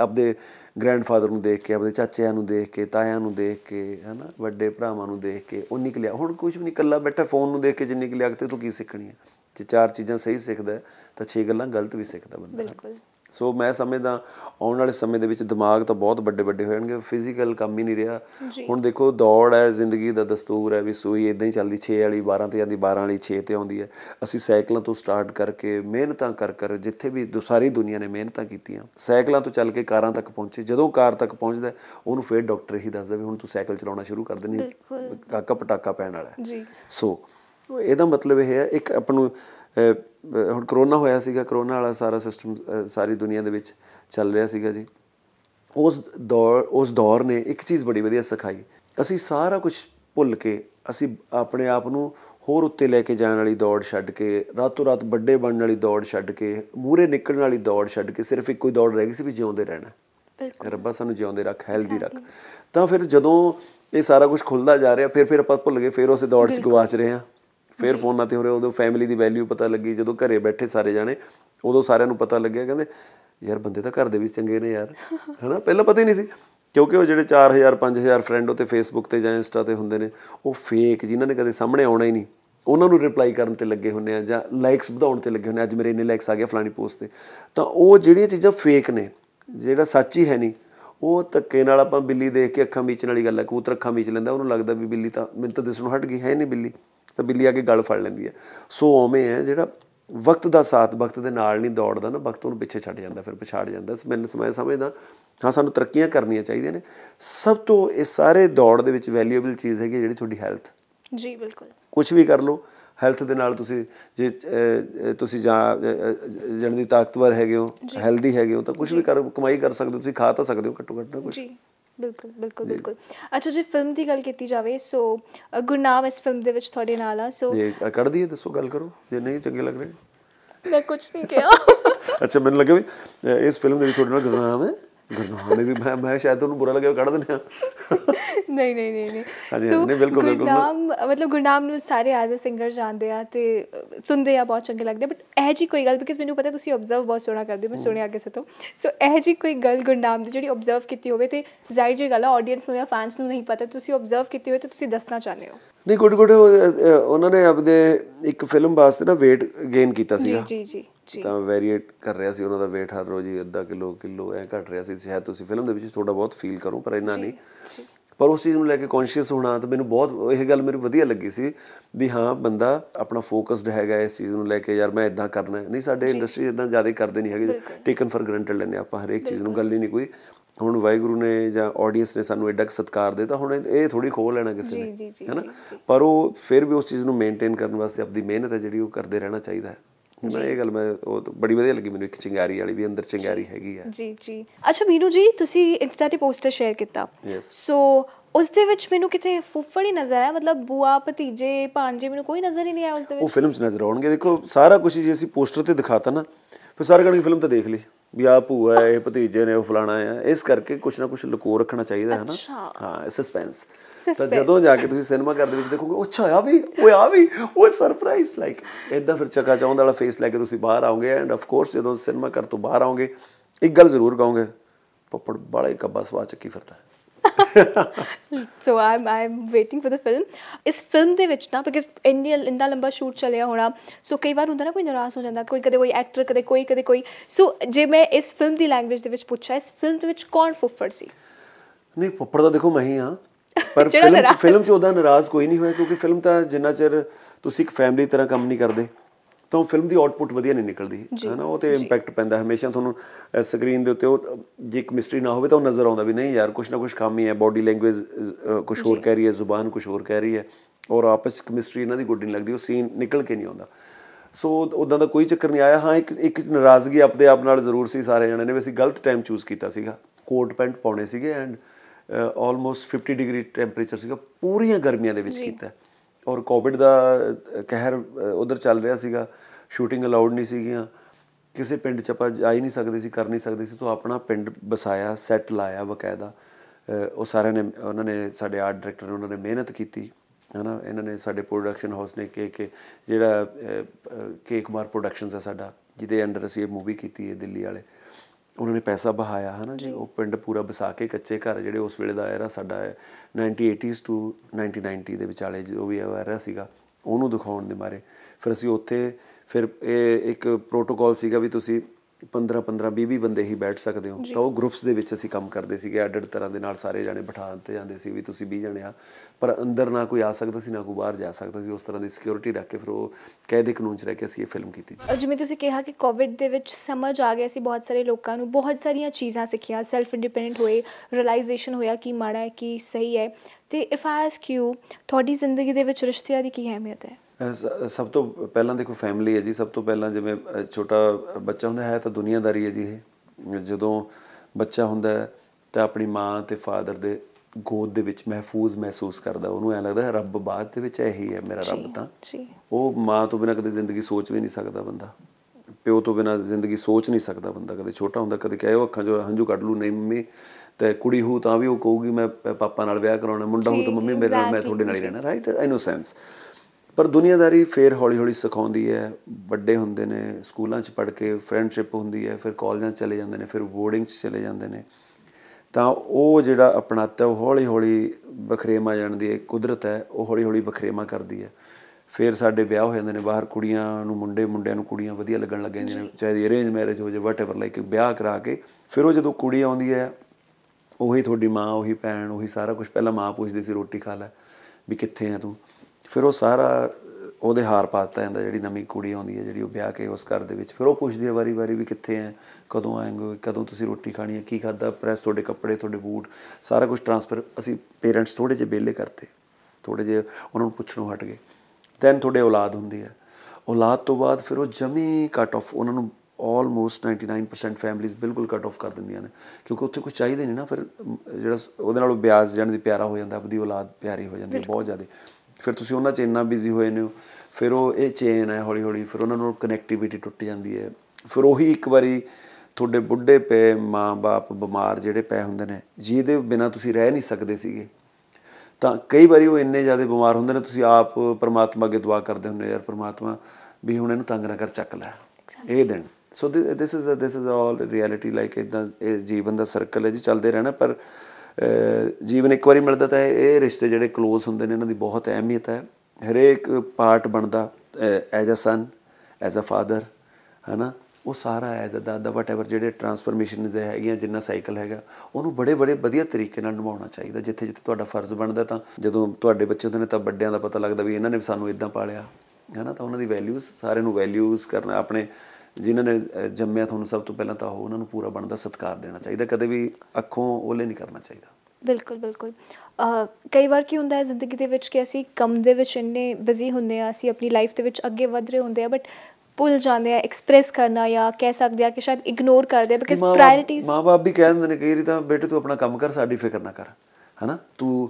ਆਪਦੇ ਗ੍ਰੈਂਡਫਾਦਰ ਨੂੰ ਦੇਖ ਕੇ ਆਪਦੇ ਚਾਚਿਆਂ ਨੂੰ ਦੇਖ ਕੇ ਤਾਇਆਂ ਨੂੰ ਦੇਖ ਕੇ ਹਨਾ ਵੱਡੇ ਭਰਾਵਾਂ ਨੂੰ ਦੇਖ ਕੇ ਉਹ ਨਿਕਲਿਆ ਹੁਣ ਕੁਝ ਵੀ ਨਹੀਂ ਇਕੱਲਾ ਬੈਠਾ ਫੋਨ ਨੂੰ ਦੇਖ ਕੇ ਜਿੰਨੀ ਕਿ ਲਿਆ ਤੇ ਤੂੰ ਕੀ ਸਿੱਖਣੀ ਹੈ ਜੇ ਚਾਰ ਚੀਜ਼ਾਂ ਸਹੀ ਸਿੱਖਦਾ ਤਾਂ ਛੇ ਗੱਲਾਂ ਗਲਤ ਵੀ ਸਿੱਖਦਾ ਬੰਦਾ ਬਿਲਕੁਲ ਸੋ ਮੈਂ ਸਮਝਦਾ ਆਉਣ ਵਾਲੇ ਸਮੇਂ ਦੇ ਵਿੱਚ ਦਿਮਾਗ ਤਾਂ ਬਹੁਤ ਵੱਡੇ ਵੱਡੇ ਹੋ ਜਾਣਗੇ ਫਿਜ਼ੀਕਲ ਕੰਮ ਹੀ ਨਹੀਂ ਰਿਹਾ ਹੁਣ ਦੇਖੋ ਦੌੜ ਹੈ ਜ਼ਿੰਦਗੀ ਦਾ ਦਸਤੂਰ ਹੈ ਵੀ ਸੂਈ ਇਦਾਂ ਹੀ ਚੱਲਦੀ 6 ਵਾਲੀ 12 ਤੇ ਜਾਂਦੀ 12 ਵਾਲੀ 6 ਤੇ ਆਉਂਦੀ ਹੈ ਅਸੀਂ ਸਾਈਕਲਾਂ ਤੋਂ ਸਟਾਰਟ ਕਰਕੇ ਮਿਹਨਤਾਂ ਕਰ ਕਰ ਜਿੱਥੇ ਵੀ ਸਾਰੀ ਦੁਨੀਆ ਨੇ ਮਿਹਨਤਾਂ ਕੀਤੀਆਂ ਸਾਈਕਲਾਂ ਤੋਂ ਚੱਲ ਕੇ ਕਾਰਾਂ ਤੱਕ ਪਹੁੰਚੇ ਜਦੋਂ ਕਾਰ ਤੱਕ ਪਹੁੰਚਦਾ ਉਹਨੂੰ ਫੇਰ ਡਾਕਟਰ ਹੀ ਦੱਸਦਾ ਵੀ ਹੁਣ ਤੂੰ ਸਾਈਕਲ ਚਲਾਉਣਾ ਸ਼ੁਰੂ ਕਰ ਦੇਣੀ ਕਾਕਾ ਪਟਾਕਾ ਪੈਣ ਵਾਲਾ ਜੀ ਸੋ ਇਹਦਾ ਮਤਲਬ ਇਹ ਹੈ ਇੱਕ ਆਪਾਂ ਨੂੰ ਹੁਣ ਕਰੋਨਾ ਹੋਇਆ ਸੀਗਾ ਕਰੋਨਾ ਵਾਲਾ ਸਾਰਾ ਸਿਸਟਮ ਸਾਰੀ ਦੁਨੀਆ ਦੇ ਵਿੱਚ ਚੱਲ ਰਿਹਾ ਸੀਗਾ ਜੀ ਉਸ ਦੌਰ ਉਸ ਦੌਰ ਨੇ ਇੱਕ ਚੀਜ਼ ਬੜੀ ਵਧੀਆ ਸਿਖਾਈ ਅਸੀਂ ਸਾਰਾ ਕੁਝ ਭੁੱਲ ਕੇ ਅਸੀਂ ਆਪਣੇ ਆਪ ਨੂੰ ਹੋਰ ਉੱਤੇ ਲੈ ਕੇ ਜਾਣ ਵਾਲੀ ਦੌੜ ਛੱਡ ਕੇ ਰਾਤੋਂ ਰਾਤ ਵੱਡੇ ਬਣਨ ਵਾਲੀ ਦੌੜ ਛੱਡ ਕੇ ਮੂਰੇ ਨਿਕਲਣ ਵਾਲੀ ਦੌੜ ਛੱਡ ਕੇ ਸਿਰਫ ਇੱਕੋ ਹੀ ਦੌੜ ਰਹਿ ਗਈ ਸੀ ਵੀ ਜਿਉਂਦੇ ਰਹਿਣਾ ਬਿਲਕੁਲ ਰੱਬਾ ਸਾਨੂੰ ਜਿਉਂਦੇ ਰੱਖ ਹੈਲਦੀ ਰੱਖ ਤਾਂ ਫਿਰ ਜਦੋਂ ਇਹ ਸਾਰਾ ਕੁਝ ਖੁੱਲਦਾ ਜਾ ਰਿਹਾ ਫਿਰ ਫਿਰ ਆਪਾਂ ਭੁੱਲ ਗਏ ਫਿਰ ਉਸੇ ਦੌੜ 'ਚ ਗਵਾਚ ਰਹੇ ਹਾਂ ਫਿਰ ਫੋਨਾਂ ਤੇ ਹੋ ਰਿਹਾ ਉਦੋਂ ਫੈਮਿਲੀ ਦੀ ਵੈਲਿਊ ਪਤਾ ਲੱਗੀ ਜਦੋਂ ਘਰੇ ਬੈਠੇ ਸਾਰੇ ਜਾਣੇ ਉਦੋਂ ਸਾਰਿਆਂ ਨੂੰ ਪਤਾ ਲੱਗਿਆ ਕਹਿੰਦੇ ਯਾਰ ਬੰਦੇ ਤਾਂ ਘਰ ਦੇ ਵਿੱਚ ਚੰਗੇ ਨੇ ਯਾਰ ਹਨਾ ਪਹਿਲਾਂ ਪਤਾ ਹੀ ਨਹੀਂ ਸੀ ਕਿਉਂਕਿ ਉਹ ਜਿਹੜੇ 4000 5000 ਫਰੈਂਡ ਉਹ ਤੇ ਫੇਸਬੁੱਕ ਤੇ ਜਾਂ ਇੰਸਟਾ ਤੇ ਹੁੰਦੇ ਨੇ ਉਹ ਫੇਕ ਜਿਨ੍ਹਾਂ ਨੇ ਕਦੇ ਸਾਹਮਣੇ ਆਉਣਾ ਹੀ ਨਹੀਂ ਉਹਨਾਂ ਨੂੰ ਰਿਪਲਾਈ ਕਰਨ ਤੇ ਲੱਗੇ ਹੁੰਨੇ ਆ ਜਾਂ ਲਾਈਕਸ ਵਧਾਉਣ ਤੇ ਲੱਗੇ ਹੁੰਨੇ ਅੱਜ ਮੇਰੇ ਇੰਨੇ ਲਾਈਕਸ ਆ ਗਏ ਫਲਾਣੀ ਪੋਸਟ ਤੇ ਤਾਂ ਉਹ ਜਿਹੜੀਆਂ ਚੀਜ਼ਾਂ ਫੇਕ ਨੇ ਜਿਹੜਾ ਸੱਚ ਹੀ ਹੈ ਨਹੀਂ ਉਹ ਧੱਕੇ ਨਾਲ ਆਪਾਂ ਬਿੱਲੀ ਦੇਖ ਕੇ ਅੱਖਾਂ ਵਿੱਚ ਵਾਲੀ ਗੱਲ ਹੈ ਕਬੂਤਰ ਅੱਖਾਂ ਵਿੱਚ ਲੈਂਦਾ ਉਹਨੂੰ ਲੱਗਦਾ ਵੀ ਬਿੱਲੀ ਤਾਂ ਮੈਨੂੰ ਤਾਂ ਦਿਸਣੋਂ ਹਟ ਗਈ ਹੈ ਨਹੀਂ ਬਿੱਲੀ ਤਾਂ ਬਿੱਲੀ ਆ ਕੇ ਗਲ ਫੜ ਲੈਂਦੀ ਹੈ ਸੋ ਓਵੇਂ ਹੈ ਜਿਹੜਾ ਵਕਤ ਦਾ ਸਾਥ ਵਕਤ ਦੇ ਨਾਲ ਨਹੀਂ ਦੌੜਦਾ ਨਾ ਵਕਤ ਉਹਨੂੰ ਪਿੱਛੇ ਛੱਡ ਜਾਂਦਾ ਫਿਰ ਪਛਾੜ ਜਾਂਦਾ ਮੈਨੂੰ ਸਮਝ ਸਮਝਦਾ ਹਾਂ ਸਾਨੂੰ ਤਰੱਕੀਆਂ ਕਰਨੀਆਂ ਚਾਹੀਦੀਆਂ ਨੇ ਸਭ ਤੋਂ ਇਹ ਸਾਰੇ ਦੌੜ ਦੇ ਵਿੱਚ ਵੈਲਿਊਏਬਲ ਚੀਜ਼ ਹੈਗੀ ਜਿਹੜੀ ਤੁਹਾਡੀ ਹੈਲਥ ਜੀ ਬਿਲਕੁਲ ਕੁਝ ਵੀ ਕਰ ਲਓ ਹੈਲਥ ਦੇ ਨਾਲ ਤੁਸੀਂ ਜੇ ਤੁਸੀਂ ਜਾਂ ਜਾਣ ਦੀ ਤਾਕਤਵਰ ਹੈਗੇ ਹੋ ਹੈਲਦੀ ਹੈਗੇ ਹੋ ਤਾਂ ਕੁਝ ਵੀ ਕਰ ਕਮਾਈ ਕਰ ਸਕਦੇ ਹੋ ਤੁਸੀਂ ਖਾ ਤਾਂ ਸਕਦੇ ਹੋ ਘੱਟੋ ਘੱਟ ਨਾ ਕੁਝ ਜੀ ਬਿਲਕੁਲ ਬਿਲਕੁਲ ਬਿਲਕੁਲ ਅੱਛਾ ਜੀ ਫਿਲਮ ਦੀ ਗੱਲ ਕੀਤੀ ਜਾਵੇ ਸੋ ਗੁਰਨਾਮ ਇਸ ਫਿਲਮ ਦੇ ਵਿੱਚ ਤੁਹਾਡੇ ਨਾਲ ਆ ਸੋ ਜੀ ਕੱਢ ਦਈਏ ਦੱਸੋ ਗੱਲ ਕਰੋ ਜੇ ਨਹੀਂ ਚੰਗੇ ਲੱਗ ਰਹੇ ਮੈਂ ਕੁਝ ਨਹੀਂ ਕਿਹਾ ਅੱਛਾ ਮੈਨੂੰ ਲੱਗੇ ਵੀ ਇਸ ਫਿਲਮ ਦੇ ਵਿੱਚ ਤੁਹਾਡੇ ਨਾਲ ਗੁਰਨਾਮ ਹੈ ਗੁਰਨਾਮ ਨੇ ਵੀ ਮੈਂ ਮੈਂ ਸ਼ਾਇਦ ਤੁਹਾਨੂੰ ਬੁਰਾ ਲੱਗਿਆ ਕੱਢ ਦਿੰਦੇ ਆ ਨਹੀਂ ਨਹੀਂ ਨਹੀਂ ਨਹੀਂ ਸੋ ਬਿਲਕੁਲ ਬਿਲਕੁਲ ਗੁਰਨਾਮ ਮਤਲਬ ਗੁਰਨਾਮ ਨੂੰ ਸਾਰੇ ਐਜ਼ ਅ ਸਿੰਗਰ ਜਾਣਦੇ ਆ ਤੇ ਸੁਣਦੇ ਆ ਬਹੁਤ ਚੰਗੇ ਲੱਗਦੇ ਬਟ ਇਹ ਜੀ ਕੋਈ ਗੱਲ ਬਿਕਾਜ਼ ਮੈਨੂੰ ਪਤਾ ਤੁਸੀਂ ਆਬਜ਼ਰਵ ਬਹੁਤ ਸੋਹਣਾ ਕਰਦੇ ਹੋ ਮੈਂ ਸੁਣਿਆ ਅੱਗੇ ਸਤੋ ਸੋ ਇਹ ਜੀ ਕੋਈ ਗੱਲ ਗੁਰਨਾਮ ਦੀ ਜਿਹੜੀ ਆਬਜ਼ਰਵ ਕੀਤੀ ਹੋਵੇ ਤੇ ਜ਼ਾਇਰ ਜੀ ਗੱਲ ਆ ਆਡੀਅנס ਨੂੰ ਜਾਂ ਫੈਨਸ ਨੂੰ ਨਹੀਂ ਪਤਾ ਤੁਸੀਂ ਆਬਜ਼ਰਵ ਕੀਤੀ ਹੋਵੇ ਤੇ ਤੁਸੀਂ ਦੱਸਣਾ ਚਾਹੁੰਦੇ ਹੋ ਨਹੀਂ ਗੁੱਡ ਗੁੱਡ ਉਹਨਾਂ ਨੇ ਆਪਦੇ ਇੱਕ ਫਿਲਮ ਵਾਸਤੇ ਨਾ weight gain ਕੀਤਾ ਸੀਗਾ ਜੀ ਜੀ ਜੀ ਤਾਂ ਵੇਰੀਏਟ ਕਰ ਰਿਹਾ ਸੀ ਉਹਨਾਂ ਦਾ weight ਹਰ ਰੋਜ਼ ਹੀ ਅੱਧਾ ਕਿਲੋ ਕਿਲੋ ਐ ਘਟ ਰਿਹਾ ਸੀ ਸ਼ਾਇਦ ਤੁਸੀਂ ਫਿਲਮ ਦੇ ਵਿੱਚ ਥੋੜਾ ਬਹੁਤ ਫੀਲ ਕਰੋ ਪਰ ਇੰਨਾ ਨਹੀਂ ਪਰ ਉਸ ਚੀਜ਼ ਨੂੰ ਲੈ ਕੇ ਕੌਨਸ਼ੀਅਸ ਹੋਣਾ ਤਾਂ ਮੈਨੂੰ ਬਹੁਤ ਇਹ ਗੱਲ ਮੈਨੂੰ ਵਧੀਆ ਲੱਗੀ ਸੀ ਵੀ ਹਾਂ ਬੰਦਾ ਆਪਣਾ ਫੋਕਸਡ ਹੈਗਾ ਇਸ ਚੀਜ਼ ਨੂੰ ਲੈ ਕੇ ਯਾਰ ਮੈਂ ਇਦਾਂ ਕਰਨਾ ਹੈ ਨਹੀਂ ਸਾਡੇ ਇੰਡਸਟਰੀ ਇਦਾਂ ਜ਼ਿਆਦਾ ਕਰਦੇ ਨਹੀਂ ਹੈਗੇ ਟੇਕਨ ਫॉर ਗਰੰਟਡ ਲੈਨੇ ਆਪਾਂ ਹਰੇਕ ਚੀਜ਼ ਨੂੰ ਗੱਲ ਹੀ ਨਹੀਂ ਕੋਈ ਹੁਣ ਵਾਹਿਗੁਰੂ ਨੇ ਜਾਂ ਆਡੀਅנס ਨੇ ਸਾਨੂੰ ਐਡਾ ਸਤਕਾਰ ਦਿੱਤਾ ਹੁਣ ਇਹ ਥੋੜੀ ਖੋ ਲੈਣਾ ਕਿਸੇ ਨੇ ਹੈਨਾ ਪਰ ਉਹ ਫਿਰ ਵੀ ਉਸ ਚੀਜ਼ ਨੂੰ ਮੇਨਟੇਨ ਕਰਨ ਵਾਸਤੇ ਆਪਣੀ ਮਿਹਨਤ ਹੈ ਜਿਹੜੀ ਉਹ ਕਰਦੇ ਰਹਿਣਾ ਚਾਹੀਦਾ ਹੈ ਮੈਨੂੰ ਇਹ ਗੱਲ ਮੈਂ ਉਹ ਬੜੀ ਵਧੀਆ ਲੱਗੀ ਮੈਨੂੰ ਇੱਕ ਚਿੰਗਾਰੀ ਵਾਲੀ ਵੀ ਅੰਦਰ ਚਿੰਗਾਰੀ ਹੈਗੀ ਆ ਜੀ ਜੀ ਅੱਛਾ ਮੀਨੂ ਜੀ ਤੁਸੀਂ ਇੰਸਟਾ ਤੇ ਪੋਸਟਰ ਸ਼ੇਅਰ ਕੀਤਾ ਸੋ ਉਸ ਦੇ ਵਿੱਚ ਮੈਨੂੰ ਕਿਤੇ ਫੁੱਫੜ ਹੀ ਨਜ਼ਰ ਆਇਆ ਮਤਲਬ ਬੂਆ ਭਤੀਜੇ ਭਾਂਜੇ ਮੈਨੂੰ ਕੋਈ ਨਜ਼ਰ ਹੀ ਨਹੀਂ ਆਇਆ ਉਸ ਦੇ ਵਿੱਚ ਉਹ ਫਿਲਮਸ ਨਜ਼ਰ ਆਉਣਗੇ ਦੇਖੋ ਸਾਰਾ ਕੁਝ ਜੇ ਅਸੀਂ ਪੋਸਟਰ ਤੇ ਦਿਖਾਤਾ ਨਾ ਫਿਰ ਸਾਰੇ ਕਹਣਗੇ ਫਿਲਮ ਤਾਂ ਦੇਖ ਲਈ ਵੀ ਆ ਭੂਆ ਇਹ ਭਤੀਜੇ ਨੇ ਉਹ ਫਲਾਣਾ ਆ ਇਸ ਕਰਕੇ ਕੁਛ ਨਾ ਕੁਛ ਲਕੋ ਰੱਖਣਾ ਚਾਹੀਦਾ ਹੈ ਨਾ ਹਾਂ ਸਸਪੈਂਸ ਤਾਂ ਜਦੋਂ ਜਾ ਕੇ ਤੁਸੀਂ ਸਿਨੇਮਾ ਘਰ ਦੇ ਵਿੱਚ ਦੇਖੋਗੇ ਅੱਛਾ ਆ ਵੀ ਉਹ ਆ ਵੀ ਉਹ ਸਰਪ੍ਰਾਈਜ਼ ਲਾਈਕ ਇਦਾਂ ਫਿਰ ਚੱਕਾ ਚਾਉਂਦ ਵਾਲਾ ਫੇਸ ਲੈ ਕੇ ਤੁਸੀਂ ਬਾਹਰ ਆਓਗੇ ਐਂਡ ਆਫ ਕੋਰਸ ਜਦੋਂ ਸਿਨੇਮਾ ਘਰ ਤੋਂ ਬਾਹਰ ਆਓਗੇ ਇੱਕ ਗੱਲ ਜ਼ਰੂਰ ਕਹੋਗੇ ਪੱਪੜ ਬਾਲੇ ਹੀ ਕੱਬਾ ਸਵਾ ਚੱਕੀ ਫਿਰਦਾ ਹੈ so I'm I'm waiting for the film ਇਸ ਫਿਲਮ ਦੇ ਵਿੱਚ ਨਾ ਬਿਕਾਜ਼ ਇੰਨੀ ਇੰਨਾ ਲੰਬਾ ਸ਼ੂਟ ਚੱਲਿਆ ਹੋਣਾ ਸੋ ਕਈ ਵਾਰ ਹੁੰਦਾ ਨਾ ਕੋਈ ਨਾਰਾਜ਼ ਹੋ ਜਾਂਦਾ ਕੋਈ ਕਦੇ ਕੋਈ ਐਕਟਰ ਕਦੇ ਕੋਈ ਕਦੇ ਕੋਈ ਸੋ ਜੇ ਮੈਂ ਇਸ ਫਿਲਮ ਦੀ ਲੈਂਗੁਏਜ ਦੇ ਵਿੱਚ ਪੁੱਛਾਂ ਇਸ ਫਿਲਮ ਦੇ ਵਿੱਚ ਕੌਣ ਫੁੱਫੜ ਸੀ ਨਹੀਂ ਫੁੱਫੜ ਤਾਂ ਦੇਖੋ ਮੈਂ ਹੀ ਹਾਂ ਪਰ ਫਿਲਮ ਚ ਫਿਲਮ ਚ ਉਹਦਾ ਨਰਾਜ਼ ਕੋਈ ਨਹੀਂ ਹੋਇਆ ਕਿਉਂਕਿ ਫਿਲਮ ਤਾਂ ਜਿੰਨਾ ਚਿਰ ਤੁਸੀਂ ਇੱਕ ਫੈਮਿਲੀ ਤਰ੍ਹਾਂ ਕੰਮ ਨਹੀਂ ਕਰਦੇ ਤਾਂ ਉਹ ਫਿਲਮ ਦੀ ਆਊਟਪੁੱਟ ਵਧੀਆ ਨਹੀਂ ਨਿਕਲਦੀ ਹੈ ਨਾ ਉਹ ਤੇ ਇੰਪੈਕਟ ਪੈਂਦਾ ਹਮੇਸ਼ਾ ਤੁਹਾਨੂੰ ਸਕਰੀਨ ਦੇ ਉੱਤੇ ਉਹ ਜੇ ਇੱਕ ਮਿਸਟਰੀ ਨਾ ਹੋਵੇ ਤਾਂ ਉਹ ਨਜ਼ਰ ਆਉਂਦਾ ਵੀ ਨਹੀਂ ਯਾਰ ਕੁਝ ਨਾ ਕੁਝ ਖਾਮੀ ਹੈ ਬਾਡੀ ਲੈਂਗੁਏਜ ਕੁਝ ਹੋਰ ਕਹਿ ਰਹੀ ਹੈ ਜ਼ੁਬਾਨ ਕੁਝ ਹੋਰ ਕਹਿ ਰਹੀ ਹੈ ਔਰ ਆਪਸ ਵਿੱਚ ਕੈਮਿਸਟਰੀ ਇਹਨਾਂ ਦੀ ਗੁੱਡ ਨਹੀਂ ਲੱਗਦੀ ਉਹ ਸੀਨ ਨਿਕਲ ਕੇ ਨਹੀਂ ਆਉਂਦਾ ਸੋ ਉਦਾਂ ਦਾ ਕੋਈ ਚੱਕਰ ਨਹੀਂ ਆਇਆ ਹਾਂ ਇੱਕ ਇੱਕ ਨਾਰਾਜ਼ਗੀ ਆਪਦੇ ਆਪ ਨਾਲ ਜ਼ਰੂਰ ਸੀ ਸਾਰੇ ਜਣੇ ਨੇ ਵੀ ਅਸੀਂ ਗਲਤ ਟਾਈਮ ਚੂਜ਼ ਕੀਤਾ ਸੀਗਾ ਕੋਟ ਪੈਂਟ ਪਾਉਣੇ ਸੀਗੇ ਐਂਡ ਆਲਮੋਸਟ 50 ਡਿਗਰੀ ਟੈਂਪਰੇਚਰ ਸੀਗਾ ਪੂਰੀਆਂ ਗਰਮੀਆਂ ਦੇ ਵਿੱਚ ਕੀਤਾ ਔਰ ਕੋਵਿਡ ਦਾ ਕਹਿਰ ਉਧਰ ਚੱਲ ਰਿਹਾ ਸੀਗਾ ਸ਼ੂਟਿੰਗ ਅਲਾਉਡ ਨਹੀਂ ਸੀਗੀਆਂ ਕਿਸੇ ਪਿੰਡ ਚ ਆਪਾਂ ਜਾ ਹੀ ਨਹੀਂ ਸਕਦੇ ਸੀ ਕਰ ਨਹੀਂ ਸਕਦੇ ਸੀ ਤੋਂ ਆਪਣਾ ਪਿੰਡ ਬਸਾਇਆ ਸੈੱਟ ਲਾਇਆ ਬਕਾਇਦਾ ਉਹ ਸਾਰਿਆਂ ਨੇ ਉਹਨਾਂ ਨੇ ਸਾਡੇ ਆਰਟ ਡਾਇਰੈਕਟਰ ਨੇ ਉਹਨਾਂ ਨੇ ਮਿਹਨਤ ਕੀਤੀ ਹਨਾ ਇਹਨਾਂ ਨੇ ਸਾਡੇ ਪ੍ਰੋਡਕਸ਼ਨ ਹਾਊਸ ਨੇ ਕੇ ਕੇ ਜਿਹੜਾ ਕੇ ਕੁਮਾਰ ਪ੍ਰੋਡਕਸ਼ਨਸ ਆ ਸਾਡਾ ਜਿਹਦੇ ਅੰਡਰ ਅਸੀਂ ਇਹ ਮੂਵੀ ਕੀਤੀ ਹੈ ਦਿੱਲੀ ਵਾਲੇ ਉਹਨਾਂ ਨੇ ਪੈਸਾ ਬਹਾਇਆ ਹੈ ਨਾ ਜੀ ਉਹ ਪਿੰਡ ਪੂਰਾ ਬਸਾ ਕੇ ਕੱਚੇ ਘਰ ਜਿਹੜੇ ਉਸ ਵੇਲੇ ਦਾ ਆਇਆ ਸਾਡਾ 1980s ਟੂ 1990 ਦੇ ਵਿਚਾਲੇ ਜੋ ਵੀ ਰਿਹਾ ਸੀਗਾ ਉਹਨੂੰ ਦਿਖਾਉਣ ਦੇ ਮਾਰੇ ਫਿਰ ਅਸੀਂ ਉੱਥੇ ਫਿਰ ਇਹ ਇੱਕ ਪ੍ਰੋਟੋਕਾਲ ਸੀਗਾ ਵੀ ਤੁਸੀਂ 15 15 20 ਬੰਦੇ ਹੀ ਬੈਠ ਸਕਦੇ ਹੋ ਤਾਂ ਉਹ ਗਰੁੱਪਸ ਦੇ ਵਿੱਚ ਅਸੀਂ ਕੰਮ ਕਰਦੇ ਸੀਗੇ ਐਡਡ ਤਰ੍ਹਾਂ ਦੇ ਨਾਲ ਸਾਰੇ ਜਾਣੇ ਬਿਠਾ ਦਿੱਤੇ ਜਾਂਦੇ ਸੀ ਵੀ ਤੁਸੀਂ 20 ਜਣੇ ਆ ਪਰ ਅੰਦਰ ਨਾ ਕੋਈ ਆ ਸਕਦਾ ਸੀ ਨਾ ਕੋਈ ਬਾਹਰ ਜਾ ਸਕਦਾ ਸੀ ਉਸ ਤਰ੍ਹਾਂ ਦੀ ਸਿਕਿਉਰਿਟੀ ਰੱਖ ਕੇ ਫਿਰ ਉਹ ਕੈਦ ਦੇ ਕਾਨੂੰਨ 'ਚ ਰਹਿ ਕੇ ਅਸੀਂ ਇਹ ਫਿਲਮ ਕੀਤੀ ਔਰ ਜਿਵੇਂ ਤੁਸੀਂ ਕਿਹਾ ਕਿ ਕੋਵਿਡ ਦੇ ਵਿੱਚ ਸਮਝ ਆ ਗਿਆ ਸੀ ਬਹੁਤ ਸਾਰੇ ਲੋਕਾਂ ਨੂੰ ਬਹੁਤ ਸਾਰੀਆਂ ਚੀਜ਼ਾਂ ਸਿੱਖੀਆਂ ਸੈਲਫ ਇੰਡੀਪੈਂਡੈਂਟ ਹੋਏ ਰਿਅਲਾਈਜੇਸ਼ਨ ਹੋਇਆ ਕਿ ਮਾੜਾ ਹੈ ਕਿ ਸਹੀ ਹੈ ਤੇ ਇਫ ਆਸਕ ਯੂ ਤੁਹਾਡੀ ਜ਼ਿੰਦਗੀ ਦੇ ਵਿੱਚ ਰਿਸ਼ਤਿਆਂ ਦੀ ਕੀ ਅਹਿਮੀਅਤ ਹੈ ਸਭ ਤੋਂ ਪਹਿਲਾਂ ਦੇਖੋ ਫੈਮਿਲੀ ਹੈ ਜੀ ਸਭ ਤੋਂ ਪਹਿਲਾਂ ਜਿਵੇਂ ਛੋਟਾ ਬੱਚਾ ਹੁੰਦਾ ਹੈ ਤਾਂ ਦੁਨੀਆਦਾਰੀ ਹੈ ਜੀ ਇਹ ਜਦੋਂ ਬੱਚਾ ਹੁੰਦਾ ਹੈ ਤਾਂ ਆਪਣੀ ਮਾਂ ਤੇ ਫਾਦਰ ਦੇ ਗੋਦ ਦੇ ਵਿੱਚ ਮਹਿਫੂਜ਼ ਮਹਿਸੂਸ ਕਰਦਾ ਉਹਨੂੰ ਐ ਲੱਗਦਾ ਰੱਬ ਬਾਤ ਦੇ ਵਿੱਚ ਇਹੀ ਹੈ ਮੇਰਾ ਰੱਬ ਤਾਂ ਉਹ ਮਾਂ ਤੋਂ ਬਿਨਾਂ ਕਦੇ ਜ਼ਿੰਦਗੀ ਸੋਚ ਵੀ ਨਹੀਂ ਸਕਦਾ ਬੰਦਾ ਪਿਓ ਤੋਂ ਬਿਨਾਂ ਜ਼ਿੰਦਗੀ ਸੋਚ ਨਹੀਂ ਸਕਦਾ ਬੰਦਾ ਕਦੇ ਛੋਟਾ ਹੁੰਦਾ ਕਦੇ ਕਹੇ ਉਹ ਅੱਖਾਂ 'ਚੋਂ ਹੰਝੂ ਕੱਢ ਲੂ ਨਹੀਂ ਮੰਮੀ ਤੇ ਕੁੜੀ ਹੋ ਤਾਂ ਵੀ ਉਹ ਕਹੂਗੀ ਮੈਂ ਪਾਪਾ ਨਾਲ ਵਿਆਹ ਕਰਾਉਣਾ ਮੁੰਡਾ ਹੋ ਤਾਂ ਮੰਮੀ ਮੇਰੇ ਨਾਲ ਮੈਂ ਤੁਹਾਡੇ ਨਾਲ ਹੀ ਰਹਿਣਾ ਰਾਈਟ ਇਨੋਸੈਂਸ ਪਰ ਦੁਨੀਆਦਾਰੀ ਫੇਰ ਹੌਲੀ-ਹੌਲੀ ਸਿਖਾਉਂਦੀ ਹੈ ਵੱਡੇ ਹੁੰਦੇ ਨੇ ਸਕੂਲਾਂ 'ਚ ਪੜ ਕੇ ਫਰੈਂਡਸ਼ਿਪ ਹੁੰਦੀ ਹੈ ਫਿਰ ਕਾਲਜਾਂ ਚਲੇ ਜਾਂਦੇ ਨੇ ਫਿਰ ਬੋਰਡਿੰਗ 'ਚ ਚਲੇ ਜਾਂਦੇ ਨੇ ਤਾਂ ਉਹ ਜਿਹੜਾ ਉਹ ਹੌਲੀ-ਹੌਲੀ ਬਖਰੇਮਾ ਜਾਣ ਦੀ ਕੁਦਰਤ ਹੈ ਉਹ ਹੌਲੀ-ਹੌਲੀ ਬਖਰੇਮਾ ਕਰਦੀ ਹੈ ਫਿਰ ਸਾਡੇ ਵਿਆਹ ਹੋ ਜਾਂਦੇ ਨੇ ਬਾਹਰ ਕੁੜੀਆਂ ਨੂੰ ਮੁੰਡੇ ਮੁੰਡਿਆਂ ਨੂੰ ਕੁੜੀਆਂ ਵਧੀਆ ਲੱਗਣ ਲੱਗ ਜਾਂਦੀਆਂ ਨੇ ਚਾਹੇ ਅਰੇਂਜ ਮੈਰਿਜ ਹੋ ਜਾਵੇ ਵਾਟਐਵਰ ਲਾਈਕ ਵਿਆਹ ਕਰਾ ਕੇ ਫਿਰ ਉਹ ਜਦੋਂ ਕੁੜੀ ਆਉਂਦੀ ਹੈ ਉਹੀ ਤੁਹਾਡੀ ਮਾਂ ਉਹੀ ਭੈਣ ਉਹੀ ਸਾਰਾ ਕੁਝ ਪਹਿਲਾਂ ਮਾਂ ਪੁੱਛਦੀ ਸੀ ਰੋਟੀ ਖਾ ਲੈ ਵੀ ਕਿੱਥੇ ਆ ਤੂੰ ਫਿਰ ਉਹ ਸਾਰਾ ਉਹਦੇ ਹਾਰ ਪਾਤਾ ਜਾਂਦਾ ਜਿਹੜੀ ਨਵੀਂ ਕੁੜੀ ਆਉਂਦੀ ਹੈ ਜਿਹੜੀ ਉਹ ਵਿਆਹ ਕੇ ਉਸ ਘਰ ਦੇ ਵਿੱਚ ਫਿਰ ਉਹ ਪੁੱਛਦੀ ਹੈ ਵਾਰੀ-ਵਾਰੀ ਵੀ ਕਿੱਥੇ ਐ ਕਦੋਂ ਆਏਂਗੇ ਕਦੋਂ ਤੁਸੀਂ ਰੋਟੀ ਖਾਣੀ ਹੈ ਕੀ ਖਾਦਾ ਪ੍ਰੈਸ ਤੁਹਾਡੇ ਕੱਪੜੇ ਤੁਹਾਡੇ ਬੂਟ ਸਾਰਾ ਕੁਝ ਟ੍ਰਾਂਸਫਰ ਅਸੀਂ ਪੇਰੈਂਟਸ ਥੋੜੇ ਜਿਹਾ ਬੇਲੇ ਕਰਤੇ ਥੋੜੇ ਜਿਹਾ ਉਹਨਾਂ ਨੂੰ ਪੁੱਛਣੋਂ ਹਟ ਗਏ ਦੈਨ ਤੁਹਾਡੇ ਔਲਾਦ ਹੁੰਦੀ ਹੈ ਔਲਾਦ ਤੋਂ ਬਾਅਦ ਫਿਰ ਉਹ ਜਮੀ ਕੱਟ ਆਫ ਉਹਨਾਂ ਨੂੰ ਆਲਮੋਸਟ 99% ਫੈਮਲੀਜ਼ ਬਿਲਕੁਲ ਕੱਟ ਆਫ ਕਰ ਦਿੰਦੀਆਂ ਨੇ ਕਿਉਂਕਿ ਉੱਥੇ ਕੁਝ ਚਾਹੀਦੇ ਨਹੀਂ ਨਾ ਫਿਰ ਜਿਹੜਾ ਉਹਦੇ ਨਾਲ ਉਹ ਵਿਆਜ ਜਾਣ ਦੀ ਪਿਆਰਾ ਹੋ ਜਾਂਦਾ ਆਪਣੀ ਔਲਾਦ ਪਿਆਰੀ ਹੋ ਜਾਂਦੀ ਬਹੁਤ ਜ਼ਿਆਦਾ ਫਿਰ ਤੁਸੀਂ ਉਹਨਾਂ 'ਚ ਇੰਨਾ ਬਿਜ਼ੀ ਹੋਏ ਨੇ ਫਿਰ ਉਹ ਇਹ ਚੇਨ ਹੈ ਹੌਲੀ ਹੌਲੀ ਫਿਰ ਉਹਨਾਂ ਨਾਲ ਕਨੈਕਟੀਵਿਟੀ ਟੁੱਟ ਜਾਂਦੀ ਹੈ ਫਿਰ ਉਹੀ ਇੱਕ ਵਾਰੀ ਤੁਹਾਡੇ ਬੁੱਢੇ ਪੈ ਮਾਂ-ਬਾਪ ਬਿਮਾਰ ਜਿਹੜੇ ਪੈ ਹੁੰਦੇ ਨੇ ਜਿਹਦੇ ਬਿਨਾ ਤੁਸੀਂ ਰਹਿ ਨਹੀਂ ਸਕਦੇ ਸੀਗੇ ਤਾਂ ਕਈ ਵਾਰੀ ਉਹ ਇੰਨੇ ਜ਼ਿਆਦਾ ਬਿਮਾਰ ਹੁੰਦੇ ਨੇ ਤੁਸੀਂ ਆਪ ਪਰਮਾਤਮਾ ਅੱਗੇ ਦੁਆ ਕਰਦੇ ਹੁੰਦੇ ਯਾਰ ਪਰਮਾਤਮਾ ਵੀ ਹੁਣ ਇਹਨੂੰ ਤੰਗ ਨਾ ਕਰ ਚੱਕ ਲੈ ਇਹ ਦਿਨ so this is this is all reality like ਇਦਾਂ ਜੀਵਨ ਦਾ ਸਰਕਲ ਹੈ ਜੀ ਚੱਲਦੇ ਰਹਿਣਾ ਪਰ ਜੀਵਨ ਇੱਕ ਵਾਰੀ ਮਿਲਦਾ ਤਾਂ ਇਹ ਰਿਸ਼ਤੇ ਜਿਹੜੇ ক্লোਜ਼ ਹੁੰਦੇ ਨੇ ਇਹਨਾਂ ਦੀ ਬਹੁਤ ਅਹਿਮੀਅਤ ਹੈ ਹਰੇਕ ਪਾਰਟ ਬਣਦਾ as a son as a father ਹੈਨਾ ਉਹ ਸਾਰਾ ਐਜ਼ ਅ ਦਾਦਾ ਵਟਐਵਰ ਜਿਹੜੇ ਟਰਾਂਸਫਰਮੇਸ਼ਨਸ ਹੈਗੀਆਂ ਜਿੰਨਾ ਸਾਈਕਲ ਹੈਗਾ ਉਹਨੂੰ ਬੜੇ ਬੜੇ ਵਧੀਆ ਤਰੀਕੇ ਨਾਲ ਨਿਭਾਉਣਾ ਚਾਹੀਦਾ ਜਿੱਥੇ ਜਿੱਥੇ ਤੁਹਾਡਾ ਫਰਜ਼ ਬਣਦਾ ਤਾਂ ਜਦੋਂ ਤੁਹਾਡੇ ਬੱਚੇ ਹੁੰਦੇ ਨੇ ਤਾਂ ਵੱਡਿਆਂ ਦਾ ਪਤਾ ਲੱਗਦਾ ਵੀ ਇਹਨਾਂ ਨੇ ਸਾਨੂੰ ਇਦਾਂ ਪਾਲਿਆ ਹੈ ਨਾ ਤਾਂ ਉਹਨਾਂ ਦੀ ਵੈਲਿਊਜ਼ ਸਾਰੇ ਨੂੰ ਵੈਲਿਊਜ਼ ਕਰਨਾ ਆਪਣੇ ਜਿਨ੍ਹਾਂ ਨੇ ਜੰਮਿਆ ਤੁਹਾਨੂੰ ਸਭ ਤੋਂ ਪਹਿਲਾਂ ਤਾਂ ਉਹ ਉਹਨਾਂ ਨੂੰ ਪੂਰਾ ਬਣਦਾ ਸਤਿਕਾਰ ਦੇਣਾ ਚਾਹੀਦਾ ਕਦੇ ਵੀ ਅੱਖੋਂ ਓਲੇ ਨਹੀਂ ਕਰਨਾ ਚਾਹੀਦਾ ਬਿਲਕੁਲ ਬਿਲਕੁਲ ਕਈ ਵਾਰ ਕੀ ਹੁੰਦਾ ਹੈ ਜ਼ਿੰਦਗੀ ਦੇ ਵਿੱਚ ਕਿ ਅਸੀਂ ਕੰਮ ਦੇ ਵਿੱਚ ਇੰਨੇ ਬਿਜ਼ੀ ਹੁੰਦੇ ਆ ਅਸੀਂ ਆਪਣੀ ਲਾਈਫ ਦੇ ਵਿੱਚ ਅੱਗੇ ਵਧ ਰਹੇ ਹੁੰਦੇ ਆ ਬਟ ਪੁੱਲ ਜਾਂਦੇ ਆ ਐਕਸਪ੍ਰੈਸ ਕਰਨਾ ਜਾਂ ਕਹਿ ਸਕਦੇ ਆ ਕਿ ਸ਼ਾਇਦ ਇਗਨੋਰ ਕਰਦੇ ਆ ਬਿਕਾਜ਼ ਪ੍ਰਾਇੋਰਟੀਜ਼ ਮਾਪੇ ਵੀ ਕਹਿ ਦਿੰਦੇ ਨੇ ਕਈ ਰੀ ਤਾਂ ਬੇਟੇ ਤੂੰ ਆਪਣਾ ਕੰਮ ਕਰ ਸਾਡੀ ਫਿਕਰ ਨਾ ਕਰ ਹਨਾ ਤੂੰ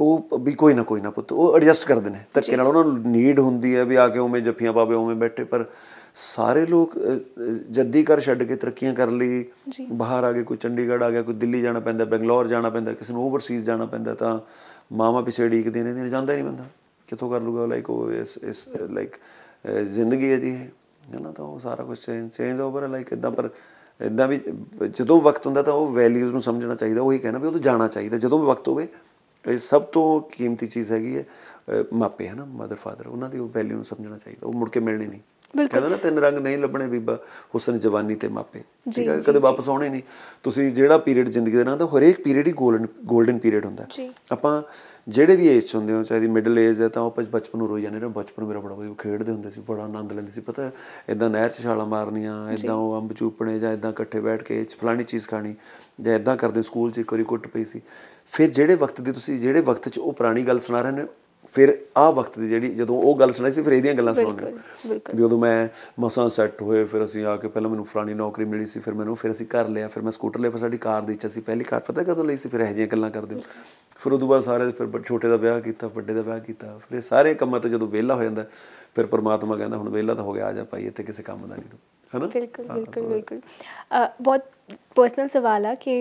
ਉਹ ਵੀ ਕੋਈ ਨਾ ਕੋਈ ਨਾ ਪੁੱਤ ਉਹ ਐਡਜਸਟ ਕਰਦੇ ਨੇ ਤਰਕੇ ਨਾਲ ਉਹਨਾਂ ਨੂੰ ਨੀਡ ਹੁੰਦੀ ਹੈ ਵੀ ਆ ਕੇ ਉਵੇਂ ਜੱਫੀਆਂ ਪਾਵੇ ਉਵੇਂ ਬੈਠੇ ਪਰ ਸਾਰੇ ਲੋਕ ਜੱਦੀ ਕਰ ਛੱਡ ਕੇ ਤਰੱਕੀਆਂ ਕਰ ਲਈ ਬਾਹਰ ਆ ਗਏ ਕੋਈ ਚੰਡੀਗੜ੍ਹ ਆ ਗਿਆ ਕੋਈ ਦਿੱਲੀ ਜਾਣਾ ਪੈਂਦਾ ਬੈਂਗਲੌਰ ਜਾਣਾ ਪੈਂਦਾ ਕਿਸੇ ਨੂੰ ਓਵਰਸੀਜ਼ ਜਾਣਾ ਪੈਂਦਾ ਤਾਂ ਮਾਮਾ ਪਿਛੇ ਡੀਕ ਦੇ ਦੇਣੇ ਜਾਂਦਾ ਹੀ ਨਹੀਂ ਬੰਦਾ ਕਿੱਥੋਂ ਕਰ ਲੂਗਾ ਲਾਈਕ ਉਹ ਇਸ ਇਸ ਲਾਈਕ ਜ਼ਿੰਦਗੀ ਹੈ ਜੀ ਹੈ ਨਾ ਤਾਂ ਉਹ ਸਾਰਾ ਕੁਝ ਚੇਂਜ ਚੇਂਜ ਓਵਰ ਹੈ ਲਾਈਕ ਇਦਾਂ ਪਰ ਇਦਾਂ ਵੀ ਜਦੋਂ ਵਕਤ ਹੁੰਦਾ ਤਾਂ ਉਹ ਵੈਲਿਊਜ਼ ਨੂੰ ਸਮਝਣਾ ਚਾਹੀਦਾ ਉਹੀ ਕਹਿਣਾ ਵੀ ਉਹ ਤਾਂ ਜਾਣਾ ਚਾਹੀਦਾ ਜਦੋਂ ਵੀ ਵਕਤ ਹੋਵੇ ਇਹ ਸਭ ਤੋਂ ਕੀਮਤੀ ਚੀਜ਼ ਹੈਗੀ ਹੈ ਮਾਪੇ ਹੈ ਨਾ ਮਦਰ ਫਾਦਰ ਉਹਨਾਂ ਦੀ ਉਹ ਵੈਲਿਊ ਨੂੰ ਸਮਝਣਾ ਚਾਹੀਦਾ ਉਹ ਮੁੜ ਕੇ ਮਿਲਣੀ ਨਹੀਂ ਕਹਿੰਦਾ ਨਾ ਤਿੰਨ ਰੰਗ ਨਹੀਂ ਲੱਭਣੇ ਬੀਬਾ ਹੁਸਨ ਜਵਾਨੀ ਤੇ ਮਾਪੇ ਠੀਕ ਹੈ ਕਦੇ ਵਾਪਸ ਆਉਣੇ ਨਹੀਂ ਤੁਸੀਂ ਜਿਹੜਾ ਪੀਰੀਅਡ ਜ਼ਿੰਦਗੀ ਦਾ ਨਾ ਤਾਂ ਹਰੇਕ ਪੀਰੀਅਡ ਹੀ ਗੋਲਡਨ ਗੋਲਡਨ ਪੀਰੀਅਡ ਹੁੰਦਾ ਆਪਾਂ ਜਿਹੜੇ ਵੀ ਏਜ ਚ ਹੁੰਦੇ ਹੋ ਚਾਹੇ ਦੀ ਮਿਡਲ ਏਜ ਹੈ ਤਾਂ ਉਹ ਬਚਪਨ ਨੂੰ ਰੋਈ ਜਾਂਦੇ ਨੇ ਬਚਪਨ ਮੇਰਾ ਬੜਾ ਵਧੀਆ ਖੇਡਦੇ ਹੁੰਦੇ ਸੀ ਬੜਾ ਆਨੰਦ ਲੈਂਦੇ ਸੀ ਪਤਾ ਇਦਾਂ ਨਹਿਰ 'ਚ ਛਾਲਾ ਮਾਰਨੀਆਂ ਇਦਾਂ ਉਹ ਅੰਬ ਚੂਪਣੇ ਜਾਂ ਇਦਾਂ ਇਕੱਠੇ ਬੈਠ ਕੇ ਫਲਾਣੀ ਚੀਜ਼ ਖਾਣੀ ਜਾਂ ਇਦਾਂ ਕਰਦੇ ਸਕੂਲ 'ਚ ਇੱਕ ਵਾਰੀ ਕੁੱਟ ਪਈ ਸੀ ਫਿਰ ਜਿਹੜੇ ਵਕਤ ਦੀ ਤੁਸੀਂ ਜਿਹੜੇ ਵਕਤ 'ਚ ਉਹ ਪੁਰਾਣੀ ਗੱਲ ਸੁਣਾ ਰਹੇ ਨੇ ਫਿਰ ਆ ਵਕਤ ਦੀ ਜਿਹੜੀ ਜਦੋਂ ਉਹ ਗੱਲ ਸੁਣਾਈ ਸੀ ਫਿਰ ਇਹਦੀਆਂ ਗੱਲਾਂ ਸੁਣਾਉਂਦੇ ਵੀ ਉਦੋਂ ਮੈਂ ਮਸਾਂ ਸੈੱਟ ਹੋਏ ਫਿਰ ਅਸੀਂ ਆ ਕੇ ਪਹਿਲਾਂ ਮੈਨੂੰ ਫਰਾਨੀ ਨੌਕਰੀ ਮਿਲੀ ਸੀ ਫਿਰ ਮੈਨੂੰ ਫਿਰ ਅਸੀਂ ਘਰ ਲਿਆ ਫਿਰ ਮੈਂ ਸਕੂਟਰ ਲਿਆ ਫਿਰ ਸਾਡੀ ਕਾਰ ਦੀ ਇੱਛਾ ਪਹਿਲੀ ਕਾਰ ਪਤਾ ਕਦੋਂ ਲਈ ਸੀ ਫਿਰ ਇਹ ਜਿਹੀਆਂ ਗੱਲਾਂ ਕਰਦੇ ਫਿਰ ਉਦੋਂ ਬਾਅਦ ਸਾਰੇ ਫਿਰ ਛੋਟੇ ਦਾ ਵਿਆਹ ਕੀਤਾ ਵੱਡੇ ਦਾ ਵਿਆਹ ਕੀਤਾ ਫਿਰ ਇਹ ਸਾਰੇ ਕੰਮਾਂ ਤੋਂ ਜਦੋਂ ਵਿਹਲਾ ਹੋ ਜਾਂਦਾ ਫਿਰ ਪਰਮਾਤਮਾ ਕਹਿੰਦਾ ਹੁਣ ਵਿਹਲਾ ਤਾਂ ਹੋ ਗਿਆ ਆ ਜਾ ਭਾਈ ਇੱਥੇ ਕਿਸੇ ਕੰਮ ਦਾ ਨਹੀਂ ਤੂੰ ਹਨਾ ਬਿਲਕੁਲ ਬਿਲਕੁਲ ਬਿਲਕੁਲ ਬਹੁਤ ਪਰਸਨਲ ਸਵਾਲ ਆ ਕਿ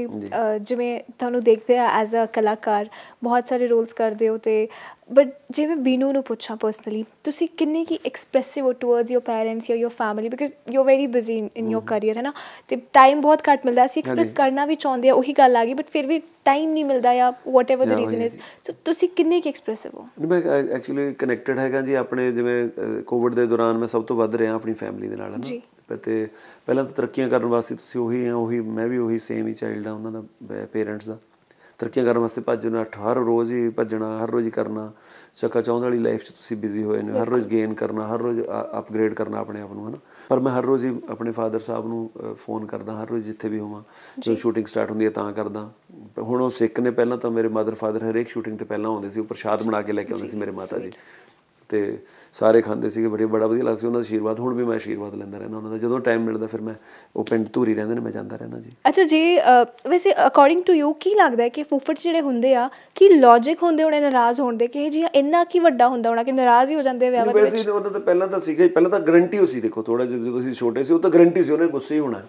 ਜਿਵੇਂ ਤੁਹਾਨੂੰ ਦੇਖਦੇ ਆ ਐਜ਼ ਅ ਕਲਾਕਾਰ ਬਹੁਤ ਸਾਰੇ ਰੋਲਸ ਕਰਦੇ ਹੋ ਤੇ ਬਟ ਜਿਵੇਂ ਬੀਨੂ ਨੂੰ ਪੁੱਛਾਂ ਪਰਸਨਲੀ ਤੁਸੀਂ ਕਿੰਨੇ ਕੀ ਐਕਸਪ੍ਰੈਸਿਵ ਹੋ towards parents your your family because you are very busy in your career ਹੈ ਨਾ ਤੇ ਟਾਈਮ ਬਹੁਤ ਘੱਟ ਮਿਲਦਾ ਸੀ ਐਕਸਪ੍ਰੈਸ ਕਰਨਾ ਵੀ ਚਾਹੁੰਦੇ ਆ ਉਹੀ ਗੱਲ ਆ ਗਈ ਬਟ ਫਿਰ ਵੀ ਟਾਈਮ ਨਹੀਂ ਮਿਲਦਾ ਜਾਂ whatever the reason is so ਤੁਸੀਂ ਕਿੰਨੇ ਕੀ ਐਕਸਪ੍ਰੈਸਿਵ ਹੋ ਮੈਂ ਐਕਚੁਅਲੀ ਕਨੈਕਟਡ ਹੈਗਾ ਜੀ ਆਪਣੇ ਜਿਵੇਂ ਕੋਵਿਡ ਦੇ ਦੌਰਾਨ ਮੈਂ ਸਭ ਤੋਂ ਵੱਧ ਰਿਹਾ ਆਪਣੀ ਫੈਮਿਲੀ ਦੇ ਨਾਲ ਹੈ ਨਾ ਤੇ ਪਹਿਲਾਂ ਤਾਂ ਤਰੱਕੀਆਂ ਕਰਨ ਵਾਸਤੇ ਤੁਸੀਂ ਉਹੀ ਆ ਉਹ ਉਹੀ ਮੈਂ ਵੀ ਉਹੀ ਸੇਮ ਹੀ ਚਾਈਲਡ ਆ ਉਹਨਾਂ ਦਾ ਪੇਰੈਂਟਸ ਦਾ ਤਰੱਕੀ ਕਰਨ ਵਾਸਤੇ ਭੱਜਣਾ ਹਰ ਰੋਜ਼ ਹੀ ਭੱਜਣਾ ਹਰ ਰੋਜ਼ ਹੀ ਕਰਨਾ ਚੱਕਾ ਚਾਹੁੰਦ ਵਾਲੀ ਲਾਈਫ 'ਚ ਤੁਸੀਂ ਬਿਜ਼ੀ ਹੋਏ ਨੇ ਹਰ ਰੋਜ਼ ਗੇਨ ਕਰਨਾ ਹਰ ਰੋਜ਼ ਅਪਗ੍ਰੇਡ ਕਰਨਾ ਆਪਣੇ ਆਪ ਨੂੰ ਹਨਾ ਪਰ ਮੈਂ ਹਰ ਰੋਜ਼ ਹੀ ਆਪਣੇ ਫਾਦਰ ਸਾਹਿਬ ਨੂੰ ਫੋਨ ਕਰਦਾ ਹਰ ਰੋਜ਼ ਜਿੱਥੇ ਵੀ ਹੋਵਾਂ ਜੋ ਸ਼ੂਟਿੰਗ ਸਟਾਰਟ ਹੁੰਦੀ ਹੈ ਤਾਂ ਕਰਦਾ ਹੁਣ ਉਹ ਸਿੱਖ ਨੇ ਪਹਿਲਾਂ ਤਾਂ ਮੇਰੇ ਮਦਰ ਫਾਦਰ ਹਰੇਕ ਸ਼ੂਟਿੰਗ ਤੇ ਪਹਿਲਾਂ ਆਉਂਦੇ ਸੀ ਉਹ ਪ੍ਰਸ਼ਾਦ ਬਣਾ ਕੇ ਲੈ ਕੇ ਆਉਂਦੇ ਸੀ ਮੇਰੇ ਮਾਤਾ ਜੀ ਤੇ ਸਾਰੇ ਖਾਂਦੇ ਸੀਗੇ ਬੜੇ ਬੜਾ ਵਧੀਆ ਲੱਗਦਾ ਸੀ ਉਹਨਾਂ ਦਾ ਆਸ਼ੀਰਵਾਦ ਹੁਣ ਵੀ ਮੈਂ ਆਸ਼ੀਰਵਾਦ ਲੈਂਦਾ ਰਹਿਣਾ ਉਹਨਾਂ ਦਾ ਜਦੋਂ ਟਾਈਮ ਮਿਲਦਾ ਫਿਰ ਮੈਂ ਉਹ ਪਿੰਡ ਧੂਰੀ ਰਹਿੰਦੇ ਨੇ ਮੈਂ ਜਾਂਦਾ ਰਹਿਣਾ ਜੀ ਅੱਛਾ ਜੀ ਵੈਸੇ ਅਕੋਰਡਿੰਗ ਟੂ ਯੂ ਕੀ ਲੱਗਦਾ ਹੈ ਕਿ ਫੁੱਫੜ ਜਿਹੜੇ ਹੁੰਦੇ ਆ ਕੀ ਲੌਜੀਕ ਹੁੰਦੇ ਹੋਣੇ ਨਾਰਾਜ਼ ਹੋਣ ਦੇ ਕਿ ਜੀ ਇੰਨਾ ਕੀ ਵੱਡਾ ਹੁੰਦਾ ਹੋਣਾ ਕਿ ਨਾਰਾਜ਼ ਹੀ ਹੋ ਜਾਂਦੇ ਵਿਆਹ ਵਿੱਚ ਵੈਸੇ ਉਹਨਾਂ ਤਾਂ ਪਹਿਲਾਂ ਤਾਂ ਸੀਗਾ ਪਹਿਲਾਂ ਤਾਂ ਗਰੰਟੀ ਸੀ ਦੇਖੋ ਥੋੜਾ ਜਦੋਂ ਅਸੀਂ ਛੋਟੇ ਸੀ ਉਹ ਤਾਂ ਗਰੰਟੀ ਸੀ ਉਹਨੇ ਗੁੱਸੇ ਹੀ ਹੋਣਾ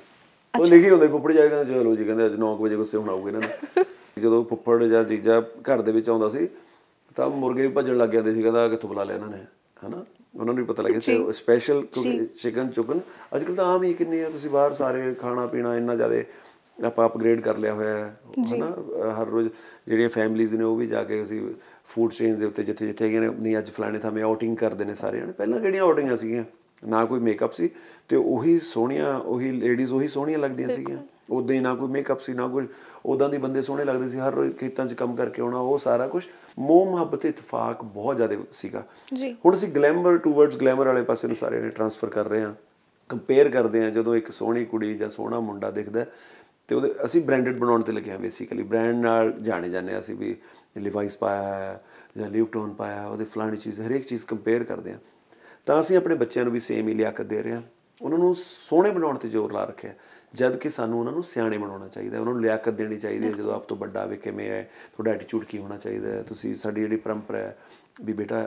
ਉਹ ਲਿਖੀ ਹੁੰਦੀ ਫੁੱਫੜ ਜਾਏਗਾ ਚਲੋ ਜੀ ਕਹਿੰਦੇ ਅੱਜ 9 ਵਜੇ ਗੁੱਸੇ ਹੋਣਾ ਹੋਊਗਾ ਇਹਨਾਂ ਨੂੰ ਜਦੋਂ ਫੁੱਫੜ ਜਾਂ ਜੀਜਾ ਘਰ ਦੇ ਵਿੱਚ ਆਉਂਦਾ ਸੀ ਤਾਂ ਮੁਰਗੇ ਵੀ ਭੱਜਣ ਲੱਗ ਜਾਂਦੇ ਸੀ ਕਹਿੰਦਾ ਕਿੱਥੋਂ ਬੁਲਾ ਲਿਆ ਇਹਨਾਂ ਨੇ ਹਨਾ ਉਹਨਾਂ ਨੂੰ ਵੀ ਪਤਾ ਲੱਗਿਆ ਸੀ ਸਪੈਸ਼ਲ ਚਿਕਨ ਚੁਕਨ ਅੱਜ ਕੱਲ ਤਾਂ ਆਮ ਹੀ ਕਿੰਨੇ ਆ ਤੁਸੀਂ ਬਾਹਰ ਸਾਰੇ ਖਾਣਾ ਪੀਣਾ ਇੰਨਾ ਜ਼ਿਆਦਾ ਆਪਾਂ ਅਪਗ੍ਰੇਡ ਕਰ ਲਿਆ ਹੋਇਆ ਹੈ ਹਨਾ ਹਰ ਰੋਜ਼ ਜਿਹੜੀਆਂ ਫੈਮਲੀਆਂ ਨੇ ਉਹ ਵੀ ਜਾ ਕੇ ਅਸੀਂ ਫੂਡ ਚੇਨ ਦੇ ਉੱਤੇ ਜਿੱਥੇ ਜਿੱਥੇ ਗਏ ਨੇ ਅੱਜ ਫਲਾਣੇ ਥਾਂ ਮੈਂ ਆਊਟਿੰਗ ਕਰਦੇ ਨੇ ਸਾਰੇ ਜਣੇ ਪਹਿਲਾਂ ਕਿਹੜੀਆਂ ਆਊਟਿੰਗਾਂ ਸੀਗੀਆਂ ਨਾ ਕੋਈ ਮੇਕਅਪ ਸੀ ਤੇ ਉਹੀ ਸੋਹਣੀਆਂ ਉਹੀ ਲੇਡੀਜ਼ ਉਹੀ ਸੋਹਣੀਆਂ ਲੱਗਦੀਆਂ ਸੀਗੀਆਂ ਉਦਾਂ ਹੀ ਨਾ ਕੋਈ ਮੇਕਅਪ ਸੀ ਨਾ ਕੁਝ ਉਦਾਂ ਦੇ ਬੰਦੇ ਸੋਹਣੇ ਲੱਗਦੇ ਸੀ ਹਰ ਰੋਜ਼ ਖੇਤਾਂ 'ਚ ਕੰਮ ਕਰਕੇ ਆਉਣਾ ਉਹ ਸਾਰਾ ਕੁਝ ਮੋਹ ਮੁਹੱਬਤ ਇਤਫਾਕ ਬਹੁਤ ਜ਼ਿਆਦਾ ਸੀਗਾ ਜੀ ਹੁਣ ਅਸੀਂ ਗਲੈਮਰ ਟੂਵਰਡਸ ਗਲੈਮਰ ਵਾਲੇ ਪਾਸੇ ਨੂੰ ਸਾਰੇ ਨੇ ਟਰਾਂਸਫਰ ਕਰ ਰਹੇ ਹਾਂ ਕੰਪੇਅਰ ਕਰਦੇ ਹਾਂ ਜਦੋਂ ਇੱਕ ਸੋਹਣੀ ਕੁੜੀ ਜਾਂ ਸੋਹਣਾ ਮੁੰਡਾ ਦਿਖਦਾ ਤੇ ਉਹਦੇ ਅਸੀਂ ਬ੍ਰਾਂਡਡ ਬਣਾਉਣ ਤੇ ਲੱਗੇ ਆ ਬੇਸਿਕਲੀ ਬ੍ਰਾਂਡ ਨਾਲ ਜਾਣੇ ਜਾਂਦੇ ਆ ਅਸੀਂ ਵੀ ਲਿਵਾਈਸ ਪਾਇਆ ਹੈ ਜਾਂ ਲਿਵਟੋਨ ਪਾਇਆ ਉਹਦੇ ਫਲਾਣੀ ਚੀਜ਼ ਹਰੇਕ ਚੀਜ਼ ਕੰਪੇਅਰ ਕਰਦੇ ਆ ਤਾਂ ਅਸੀਂ ਆਪਣੇ ਬੱਚਿਆਂ ਨੂੰ ਵੀ ਸੇਮ ਹੀ ਲਿਆਕਤ ਦੇ ਰਹੇ ਆ ਉਹਨਾਂ ਨੂੰ ਸੋਹਣੇ ਬਣਾਉਣ ਤੇ ਜ਼ੋਰ ਲਾ ਰੱਖਿਆ ਜਦ ਕਿ ਸਾਨੂੰ ਉਹਨਾਂ ਨੂੰ ਸਿਆਣੇ ਬਣਾਉਣਾ ਚਾਹੀਦਾ ਉਹਨਾਂ ਨੂੰ ਲਿਆਕਤ ਦੇਣੀ ਚਾਹੀਦੀ ਹੈ ਜਦੋਂ ਆਪ ਤੋਂ ਵੱਡਾ ਵੇ ਕਿਵੇਂ ਹੈ ਤੁਹਾਡਾ ਐਟੀਟਿਊਡ ਕੀ ਹੋਣਾ ਚਾਹੀਦਾ ਹੈ ਤੁਸੀਂ ਸਾਡੀ ਜਿਹੜੀ ਪਰੰਪਰਾ ਹੈ ਵੀ ਬੇਟਾ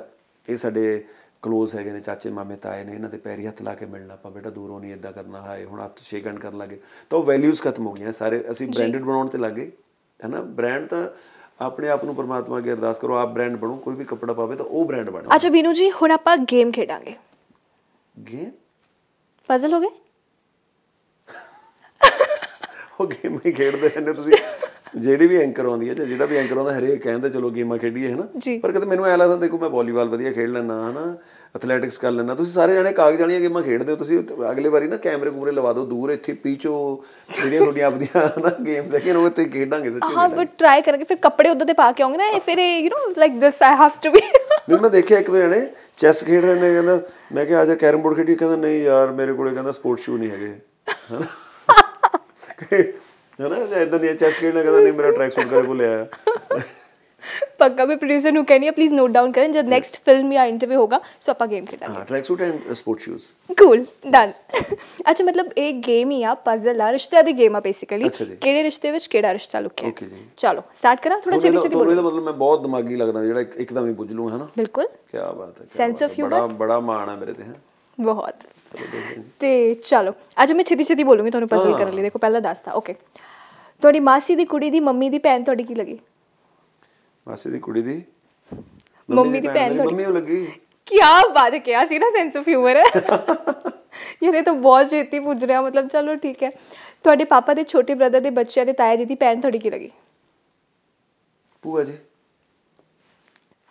ਇਹ ਸਾਡੇ ਕਲੋਜ਼ ਹੈਗੇ ਨੇ ਚਾਚੇ ਮਾਮੇ ਤਾਏ ਨੇ ਇਹਨਾਂ ਦੇ ਪੈਰੀ ਹੱਥ ਲਾ ਕੇ ਮਿਲਣਾ ਆਪਾਂ ਬੇਟਾ ਦੂਰੋਂ ਨਹੀਂ ਇਦਾਂ ਕਰਨਾ ਹਾਏ ਹੁਣ ਹੱਥ ਛੇਕਣ ਕਰਨ ਲੱਗੇ ਤਾਂ ਉਹ ਵੈਲਿਊਜ਼ ਖਤਮ ਹੋ ਗਈਆਂ ਸਾਰੇ ਅਸੀਂ ਬ੍ਰਾਂਡਡ ਬਣਾਉਣ ਤੇ ਲੱਗੇ ਹੈਨਾ ਬ੍ਰਾਂਡ ਤਾਂ ਆਪਣੇ ਆਪ ਨੂੰ ਪਰਮਾਤਮਾ ਅੱਗੇ ਅਰਦਾਸ ਕਰੋ ਆਪ ਬ੍ਰਾਂਡ ਬਣੋ ਕੋਈ ਵੀ ਕੱਪੜਾ ਪਾਵੇ ਤਾਂ ਉਹ ਬ੍ਰਾਂਡ ਬਣੇ ਅੱਛਾ ਬੀਨੂ ਜੀ ਹੁਣ ਆਪਾਂ ਗੇਮ ਖੇਡਾਂਗੇ ਗੇਮ ਪਜ਼ਲ ਹੋ ਗਏ ਉਹ ਗੇਮਾਂ ਹੀ ਖੇਡਦੇ ਰਹਿੰਦੇ ਤੁਸੀਂ ਜਿਹੜੀ ਵੀ ਐਂਕਰ ਆਉਂਦੀ ਹੈ ਜਾਂ ਜਿਹੜਾ ਵੀ ਐਂਕਰ ਆਉਂਦਾ ਹਰੇਕ ਕਹਿੰਦੇ ਚਲੋ ਗੇਮਾਂ ਖੇਡੀਏ ਹਨਾ ਪਰ ਕਦੇ ਮੈਨੂੰ ਐ ਲੱਗਦਾ ਦੇਖੋ ਮੈਂ ਵਾਲੀਬਾਲ ਵਧੀਆ ਖੇਡ ਲੈਣਾ ਹਨਾ ਐਥਲੈਟਿਕਸ ਕਰ ਲੈਣਾ ਤੁਸੀਂ ਸਾਰੇ ਜਣੇ ਕਾਗਜ਼ ਵਾਲੀਆਂ ਗੇਮਾਂ ਖੇਡਦੇ ਹੋ ਤੁਸੀਂ ਅਗਲੇ ਵਾਰੀ ਨਾ ਕੈਮਰੇ ਪੂਰੇ ਲਵਾ ਦਿਓ ਦੂਰ ਇੱਥੇ ਪੀਚੋ ਜਿਹੜੀਆਂ ਤੁਹਾਡੀਆਂ ਆਪਦੀਆਂ ਹਨਾ ਗੇਮਸ ਹੈ ਕਿ ਉਹ ਤੇ ਖੇਡਾਂਗੇ ਸੱਚੀ ਹਾਂ ਬਟ ਟਰਾਈ ਕਰਾਂਗੇ ਫਿਰ ਕੱਪੜੇ ਉੱਧਰ ਤੇ ਪਾ ਕੇ ਆਉਂਗੇ ਨਾ ਫਿਰ you know like this I have to be ਮੈਂ ਮੈਂ ਦੇਖਿਆ ਇੱਕ ਦੋ ਜਣੇ ਚੈਸ ਖੇਡ ਰਹੇ ਨੇ ਕਹਿੰਦਾ ਮੈਂ ਕਿਹਾ ਆਜਾ ਕੈਰਮ ਬੋਰਡ ਖੇਡੀ ਕਹਿੰਦਾ ਨਹੀਂ ਯਾਰ ਮੇਰੇ ਕੋਲੇ ਕਹਿੰਦਾ ਸਪੋਰਟਸ ਸ਼ੂ ਨਹੀਂ ਹੈਗੇ ਹਨਾ ਤੇ ਜੇ ਇਦਾਂ ਦੀ ਚੈਸ ਖੇਡਣਾ ਕਹਿੰਦਾ ਨਹੀਂ ਮੇਰਾ ਟਰੈਕ ਸੂਟ ਕਰੇ ਕੋ ਲਿਆ ਪੱਕਾ ਵੀ ਪ੍ਰੋਡਿਊਸਰ ਨੂੰ ਕਹਿੰਨੀ ਆ ਪਲੀਜ਼ ਨੋਟ ਡਾਊਨ ਕਰਨ ਜਦ ਨੈਕਸਟ ਫਿਲਮ ਜਾਂ ਇੰਟਰਵਿਊ ਹੋਗਾ ਸੋ ਆਪਾਂ ਗੇਮ ਖੇਡਾਂਗੇ ਹਾਂ tracksuit and sport shoes cool done ਅੱਛਾ ਮਤਲਬ ਇਹ ਗੇਮ ਹੀ ਆ ਪਜ਼ਲ ਆ ਰਿਸ਼ਤੇ ਦੀ ਗੇਮ ਆ ਬੇਸਿਕਲੀ ਕਿਹੜੇ ਰਿਸ਼ਤੇ ਵਿੱਚ ਕਿਹੜਾ ਰਿਸ਼ਤਾ ਲੁਕਿਆ ਓਕੇ ਜੀ ਚਲੋ ਸਟਾਰਟ ਕਰਾਂ ਥੋੜਾ ਜਲਦੀ ਜਲਦੀ ਬੋਲੋ ਇਹਦਾ ਮਤਲਬ ਮੈਂ ਬਹੁਤ ਦਿਮਾਗੀ ਲੱਗਦਾ ਜਿਹੜਾ ਇੱਕਦਮ ਹੀ ਬੁੱਝ ਲੂ ਹੈ ਨਾ ਬਿਲਕੁਲ ਕੀ ਬਾਤ ਹੈ ਸੈਂਸ ਆਫ ਹਿਊਮਰ ਬੜਾ ਬੜਾ ਮਾਣ ਹੈ ਮੇਰੇ ਤੇ ਹੈ ਬਹੁਤ ਤੇ ਚਲੋ ਅੱਜ ਮੈਂ ਛੇਤੀ ਛੇਤੀ ਬੋਲੂੰਗੀ ਤੁਹਾਨੂੰ ਪਜ਼ਲ ਕਰਨ ਲਈ ਦੇਖੋ ਪਹਿਲਾਂ ਦੱਸਤਾ ਓਕੇ ਤੁਹਾਡੀ ਮਾਸੀ ਦੀ ਕੁੜੀ ਦੀ ਮੰਮੀ ਦੀ ਭੈਣ ਤੁਹਾਡੀ ਕੀ ਲੱਗੀ ਮਾਸੀ ਦੀ ਕੁੜੀ ਦੀ ਮੰਮੀ ਦੀ ਭੈਣ ਤੁਹਾਡੀ ਮੰਮੀ ਉਹ ਲੱਗੀ ਕੀ ਬਾਤ ਕਿਹਾ ਸੀ ਨਾ ਸੈਂਸ ਆਫ ਹਿਊਮਰ ਹੈ ਇਹ ਤਾਂ ਬਹੁਤ ਜੇਤੀ ਪੁੱਜ ਰਿਹਾ ਮਤਲਬ ਚਲੋ ਠੀਕ ਹੈ ਤੁਹਾਡੇ ਪਾਪਾ ਦੇ ਛੋਟੇ ਬ੍ਰਦਰ ਦੇ ਬੱਚਿਆਂ ਦੇ ਤਾਇਆ ਜੀ ਦੀ ਭੈਣ ਤੁਹਾਡੀ ਕੀ ਲੱਗੀ ਪੂਆ ਜੀ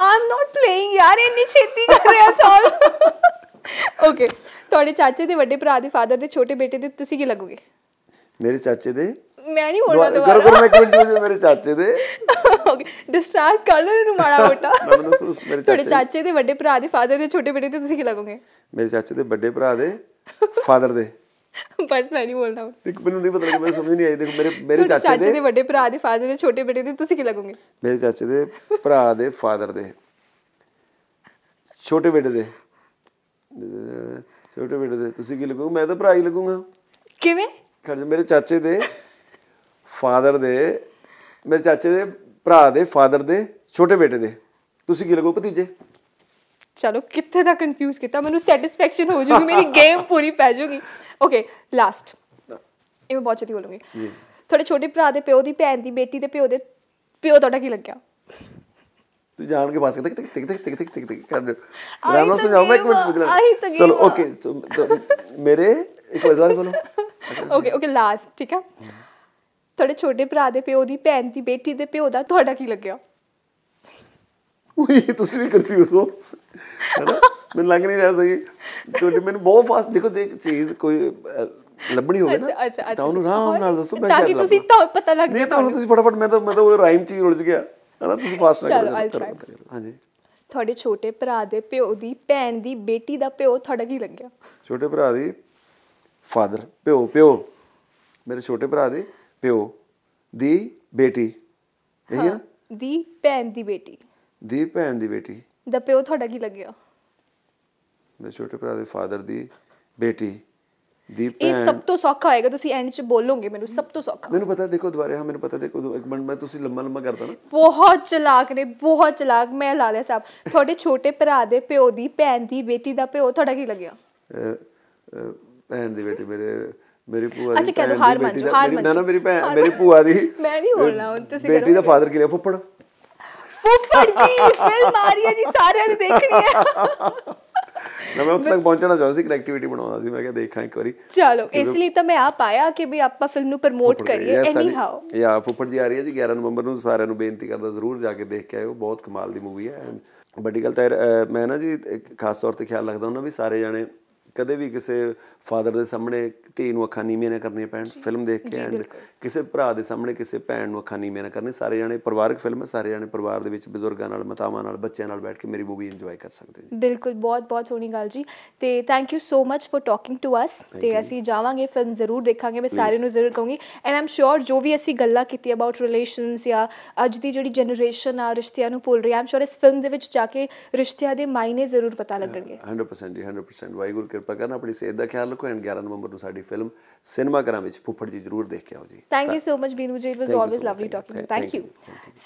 ਆਮ ਨਾਟ ਪਲੇਇੰਗ ਯਾਰ ਇੰਨੀ ਛੇਤੀ ਕਰ ਰਿਹਾ ਸੌਲ ਓਕੇ ਤੁਹਾਡੇ ਚਾਚੇ ਦੇ ਵੱਡੇ ਭਰਾ ਦੇ ਫਾਦਰ ਦੇ ਛੋਟੇ ਬੇਟੇ ਦੇ ਤੁਸੀਂ ਕੀ ਲੱਗੋਗੇ ਮੇਰੇ ਚਾਚੇ ਦੇ ਮੈਂ ਨਹੀਂ ਬੋਲਣਾ ਦੁਬਾਰਾ ਗੁਰੂ ਮੈਂ ਕੁਝ ਨਹੀਂ ਮੇਰੇ ਚਾਚੇ ਦੇ ਓਕੇ ਡਿਸਟਰੈਕਟ ਕਰ ਲੈ ਇਹਨੂੰ ਮਾੜਾ ਮੋਟਾ ਮੇਰੇ ਚਾਚੇ ਚਾਚੇ ਦੇ ਵੱਡੇ ਭਰਾ ਦੇ ਫਾਦਰ ਦੇ ਛੋਟੇ ਬੇਟੇ ਦੇ ਤੁਸੀਂ ਕੀ ਲੱਗੋਗੇ ਮੇਰੇ ਚਾਚੇ ਦੇ ਵੱਡੇ ਭਰਾ ਦੇ ਫਾਦਰ ਦੇ ਬਸ ਮੈਂ ਨਹੀਂ ਬੋਲਣਾ ਇੱਕ ਮੈਨੂੰ ਨਹੀਂ ਪਤਾ ਲੱਗਦਾ ਮੈਨੂੰ ਸਮਝ ਨਹੀਂ ਆਈ ਦੇਖੋ ਮੇਰੇ ਮੇਰੇ ਚਾਚੇ ਦੇ ਚਾਚੇ ਦੇ ਵੱਡੇ ਭਰਾ ਦੇ ਫਾਦਰ ਦੇ ਛੋਟੇ ਬੇਟੇ ਦੇ ਤੁਸੀਂ ਕੀ ਲੱਗੋਗੇ ਮੇਰੇ ਚਾਚੇ ਦੇ ਭਰਾ ਦੇ ਫਾਦਰ ਦੇ ਛੋਟੇ ਬੇਟੇ ਦੇ ਛੋਟੇ ਬੇਟੇ ਦੇ ਤੁਸੀਂ ਕੀ ਲੱਗੋਗੇ ਮੈਂ ਤਾਂ ਭਰਾ ਹੀ ਲੱਗੂਗਾ ਕਿਵੇਂ ਖਰਜ ਮੇਰੇ ਚਾਚੇ ਦੇ ਫਾਦਰ ਦੇ ਮੇਰੇ ਚਾਚੇ ਦੇ ਭਰਾ ਦੇ ਫਾਦਰ ਦੇ ਛੋਟੇ ਬੇਟੇ ਦੇ ਤੁਸੀਂ ਕੀ ਲੱਗੋ ਭਤੀਜੇ ਚਲੋ ਕਿੱਥੇ ਦਾ ਕਨਫਿਊਜ਼ ਕੀਤਾ ਮੈਨੂੰ ਸੈਟੀਸਫੈਕਸ਼ਨ ਹੋ ਜੂਗੀ ਮੇਰੀ ਗੇਮ ਪੂਰੀ ਪੈ ਜੂਗੀ ਓਕੇ ਲਾਸਟ ਇਹ ਮੈਂ ਬਹੁਤ ਜਲਦੀ ਬੋਲੂਗੀ ਜੀ ਤੁਹਾਡੇ ਛੋਟੇ ਭਰਾ ਦੇ ਪਿਓ ਦੀ ਭੈਣ ਦੀ ਬੇਟੀ ਦੇ ਪਿਓ ਦੇ ਪਿਓ ਤੁਹਾਡਾ ਕੀ ਲੱਗਿਆ ਤੂੰ ਜਾਣ ਕੇ ਬਸ ਟਿਕ ਤਿਕ ਤਿਕ ਤਿਕ ਤਿਕ ਤਿਕ ਤਿਕ ਕਰ ਦੇ ਰਾਮ ਨੂੰ ਸਮਝਾਓ ਮੈਂ ਇੱਕ ਮਿੰਟ ਰੁਕ ਜਾ ਚਲੋ ਓਕੇ ਮੇਰੇ ਇੱਕ ਵਾਰ ਬੋਲੋ ਓਕੇ ਓਕੇ ਲਾਸਟ ਠੀਕ ਆ ਤੁਹਾਡੇ ਛੋਟੇ ਭਰਾ ਦੇ ਪਿਓ ਦੀ ਭੈਣ ਦੀ ਬੇਟੀ ਦੇ ਪਿਓ ਦਾ ਤੁਹਾਡਾ ਕੀ ਲੱਗਿਆ ਉਹੀ ਤੁਸੀਂ ਵੀ ਕਨਫਿਊਜ਼ ਹੋ ਮੈਨੂੰ ਲੱਗ ਨਹੀਂ ਰਿਹਾ ਸਹੀ ਤੁਹਾਡੇ ਮੈਨੂੰ ਬਹੁਤ ਫਾਸਟ ਦੇਖੋ ਦੇਖ ਚੀਜ਼ ਕੋਈ ਲੱਭਣੀ ਹੋਵੇ ਨਾ ਤਾਂ ਉਹਨੂੰ ਰਾਮ ਨਾਲ ਦੱਸੋ ਮੈਂ ਤਾਂ ਕਿ ਤੁਸੀਂ ਤਾਂ ਪਤਾ ਲੱਗ ਜੇ ਤਾਂ ਤੁਸੀਂ ਫਟਾਫਟ ਮੈਂ ਤਾਂ ਮੈਂ ਤਾਂ ਉਹ ਰਾਈਮ ਚ ਹੀ ਉਲਝ ਗਿਆ ਨਾ ਤੁਸੀਂ ਫਾਸਟ ਨਾ ਕਰੋ ਚਲੋ ਆਈ ਟ੍ਰਾਈ ਹਾਂਜੀ ਤੁਹਾਡੇ ਛੋਟੇ ਭਰਾ ਦੇ ਪਿਓ ਦੀ ਭੈਣ ਦੀ ਬੇਟੀ ਦਾ ਪਿਓ ਤੁਹਾਡਾ ਕੀ ਲੱਗਿਆ ਛੋਟੇ ਭਰਾ ਦੀ ਫਾਦਰ ਪਿਓ ਪਿਓ ਮੇਰੇ ਛੋਟੇ ਭਰਾ ਦੇ ਪਿਓ ਦੀ ਬੇਟੀ ਇਹ ਨਾ ਦੀ ਭੈਣ ਦੀ ਬੇਟੀ ਦੀ ਭੈਣ ਦੀ ਬੇਟੀ ਦਾ ਪਿਓ ਤੁਹਾਡਾ ਕੀ ਲੱਗਿਆ ਮੇਰੇ ਛੋਟੇ ਭਰਾ ਦੇ ਫਾਦਰ ਦੀ ਬੇਟੀ ਇਹ ਸਭ ਤੋਂ ਸੌਖਾ ਹੋਏਗਾ ਤੁਸੀਂ ਐਂਡ 'ਚ ਬੋਲੋਗੇ ਮੈਨੂੰ ਸਭ ਤੋਂ ਸੌਖਾ ਮੈਨੂੰ ਪਤਾ ਦੇਖੋ ਦੁਬਾਰੇ ਹਾਂ ਮੈਨੂੰ ਪਤਾ ਦੇਖੋ ਇੱਕ ਮਿੰਟ ਮੈਂ ਤੁਸੀਂ ਲੰਮਾ ਲੰਮਾ ਕਰਦਾ ਨਾ ਬਹੁਤ ਚਲਾਕ ਨੇ ਬਹੁਤ ਚਲਾਕ ਮੈਂ ਲਾਲਿਆ ਸਾਹਿਬ ਤੁਹਾਡੇ ਛੋਟੇ ਭਰਾ ਦੇ ਪਿਓ ਦੀ ਭੈਣ ਦੀ ਬੇਟੀ ਦਾ ਪਿਓ ਤੁਹਾਡਾ ਕੀ ਲੱਗਿਆ ਭੈਣ ਦੀ ਬੇਟੀ ਮੇਰੇ ਮੇਰੀ ਭੂਆ ਦੀ ਅੱਛਾ ਕਹਿ ਦੋ ਹਾਰ ਮੰਨ ਜੋ ਹਾਰ ਮੰਨ ਨਾ ਮੇਰੀ ਭੈਣ ਮੇਰੀ ਭੂਆ ਦੀ ਮੈਂ ਨਹੀਂ ਬੋਲਣਾ ਹੁਣ ਤੁਸੀਂ ਬੇਟੀ ਦਾ ਫਾਦਰ ਕਿਹੜਾ ਫੁੱਫੜ ਫੁੱਫੜ ਜੀ ਫਿਲਮ ਆ ਰਹੀ ਹੈ ਜੀ ਸਾਰਿਆਂ ਨੇ ਦੇਖਣੀ ਹੈ ਨਾ ਮੈਂ ਉੱਥੇ ਤੱਕ ਪਹੁੰਚਣਾ ਚਾਹੁੰਦਾ ਸੀ ਕਨੈਕਟੀਵਿਟੀ ਬਣਾਉਣਾ ਸੀ ਮੈਂ ਕਿਹਾ ਦੇਖਾਂ ਇੱਕ ਵਾਰੀ ਚਲੋ ਇਸ ਲਈ ਤਾਂ ਮੈਂ ਆ ਪਾਇਆ ਕਿ ਵੀ ਆਪਾਂ ਫਿਲਮ ਨੂੰ ਪ੍ਰਮੋਟ ਕਰੀਏ ਐਨੀ ਹਾਓ ਯਾ ਫੁੱਫੜ ਜੀ ਆ ਰਹੀ ਹੈ ਜੀ 11 ਨਵੰਬਰ ਨੂੰ ਸਾਰਿਆਂ ਨੂੰ ਬੇਨਤੀ ਕਰਦਾ ਜ਼ਰੂਰ ਜਾ ਕੇ ਦੇਖ ਕੇ ਆਇਓ ਬਹੁਤ ਕਮਾਲ ਦੀ ਮੂਵੀ ਹੈ ਐਂਡ ਵੱਡੀ ਗੱਲ ਤਾਂ ਮੈਂ ਨਾ ਜੀ ਖਾਸ ਤੌਰ ਤੇ ਖਿਆਲ ਰੱਖਦਾ ਉਹਨਾਂ ਵੀ ਸਾਰੇ ਜਾਣੇ ਕਦੇ ਵੀ ਕਿਸੇ ਫਾਦਰ ਦੇ ਸਾਹਮਣੇ ਧੀ ਨੂੰ ਅੱਖਾਂ ਨੀਵੀਆਂ ਨਾ ਕਰਨੀਆਂ ਪੈਣ ਫਿਲਮ ਦੇਖ ਕੇ ਐਂਡ ਕਿਸੇ ਭਰਾ ਦੇ ਸਾਹਮਣੇ ਕਿਸੇ ਭੈਣ ਨੂੰ ਅੱਖਾਂ ਨੀਵੀਆਂ ਨਾ ਕਰਨੀ ਸਾਰੇ ਜਾਣੇ ਪਰਿਵਾਰਕ ਫਿਲਮ ਹੈ ਸਾਰੇ ਜਾਣੇ ਪਰਿਵਾਰ ਦੇ ਵਿੱਚ ਬਜ਼ੁਰਗਾਂ ਨਾਲ ਮਾਤਾਵਾਂ ਨਾਲ ਬੱਚਿਆਂ ਨਾਲ ਬੈਠ ਕੇ ਮੇਰੀ ਮੂਵੀ ਇੰਜੋਏ ਕਰ ਸਕਦੇ ਹੋ ਬਿਲਕੁਲ ਬਹੁਤ ਬਹੁਤ ਸੋਹਣੀ ਗੱਲ ਜੀ ਤੇ thank you so much for talking to us ਤੇ ਅਸੀਂ ਜਾਵਾਂਗੇ ਫਿਲਮ ਜ਼ਰੂਰ ਦੇਖਾਂਗੇ ਮੈਂ ਸਾਰੇ ਨੂੰ ਜ਼ਰੂਰ ਕਹੂੰਗੀ ਐਂਡ ਆਮ ਸ਼ੋਰ ਜੋ ਵੀ ਅਸੀਂ ਗੱਲਾਂ ਕੀਤੀ ਅਬਾਊਟ ਰਿਲੇਸ਼ਨਸ ਜਾਂ ਅੱਜ ਦੀ ਜਿਹੜੀ ਜਨਰੇਸ਼ਨ ਆ ਰਿਸ਼ਤਿਆਂ ਨੂੰ ਭੁੱਲ ਰਹੀ ਆਮ ਸ਼ੋਰ ਇਸ ਫਿਲਮ ਦੇ ਵਿੱਚ ਜਾ ਕੇ ਰਿਸ਼ਤਿਆਂ ਦੇ ਮਾਇਨੇ ਜ਼ਰੂਰ ਪਤਾ ਲੱਗਣਗੇ 100% ਜੀ 100% ਵਾਹਿਗੁਰੂ ਕਿਰਪਾ ਕਿਰਪਾ ਕਰਨ ਆਪਣੀ ਸਿਹਤ ਦਾ ਖਿਆਲ ਰੱਖੋ ਐਂਡ 11 ਨਵੰਬਰ ਨੂੰ ਸਾਡੀ ਫਿਲਮ ਸਿਨੇਮਾ ਘਰਾਂ ਵਿੱਚ ਫੁੱਫੜ ਜੀ ਜ਼ਰੂਰ ਦੇਖ ਕੇ ਆਓ ਜੀ thank you so much Binu ji it was always lovely talking thank you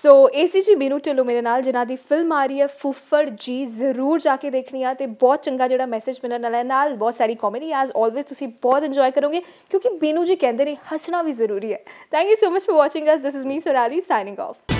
so ਜੀ ਬੀਨੂ ਟਿਲੋ ਮੇਰੇ ਨਾਲ ਜਿਨ੍ਹਾਂ ਦੀ ਫਿਲਮ ਆ ਰਹੀ ਹੈ ਫੁੱਫੜ ਜੀ ਜ਼ਰੂਰ ਜਾ ਕੇ ਦੇਖਣੀ ਆ ਤੇ ਬਹੁਤ ਚੰਗਾ ਜਿਹੜਾ ਮੈਸੇਜ ਮਿਲਣ ਵਾਲਾ ਹੈ ਨਾਲ ਬਹੁਤ ਸਾਰੀ ਕਾਮੇਡੀ ਐਸ ਆਲਵੇਸ ਤੁਸੀਂ ਬਹੁਤ ਇੰਜੋਏ ਕਰੋਗੇ ਕਿਉਂਕਿ ਬੀਨੂ ਜੀ ਕਹਿੰਦੇ ਨੇ ਹੱਸਣਾ ਵੀ ਜ਼ਰੂਰੀ ਹੈ thank you so much for watching us this is me Surali signing of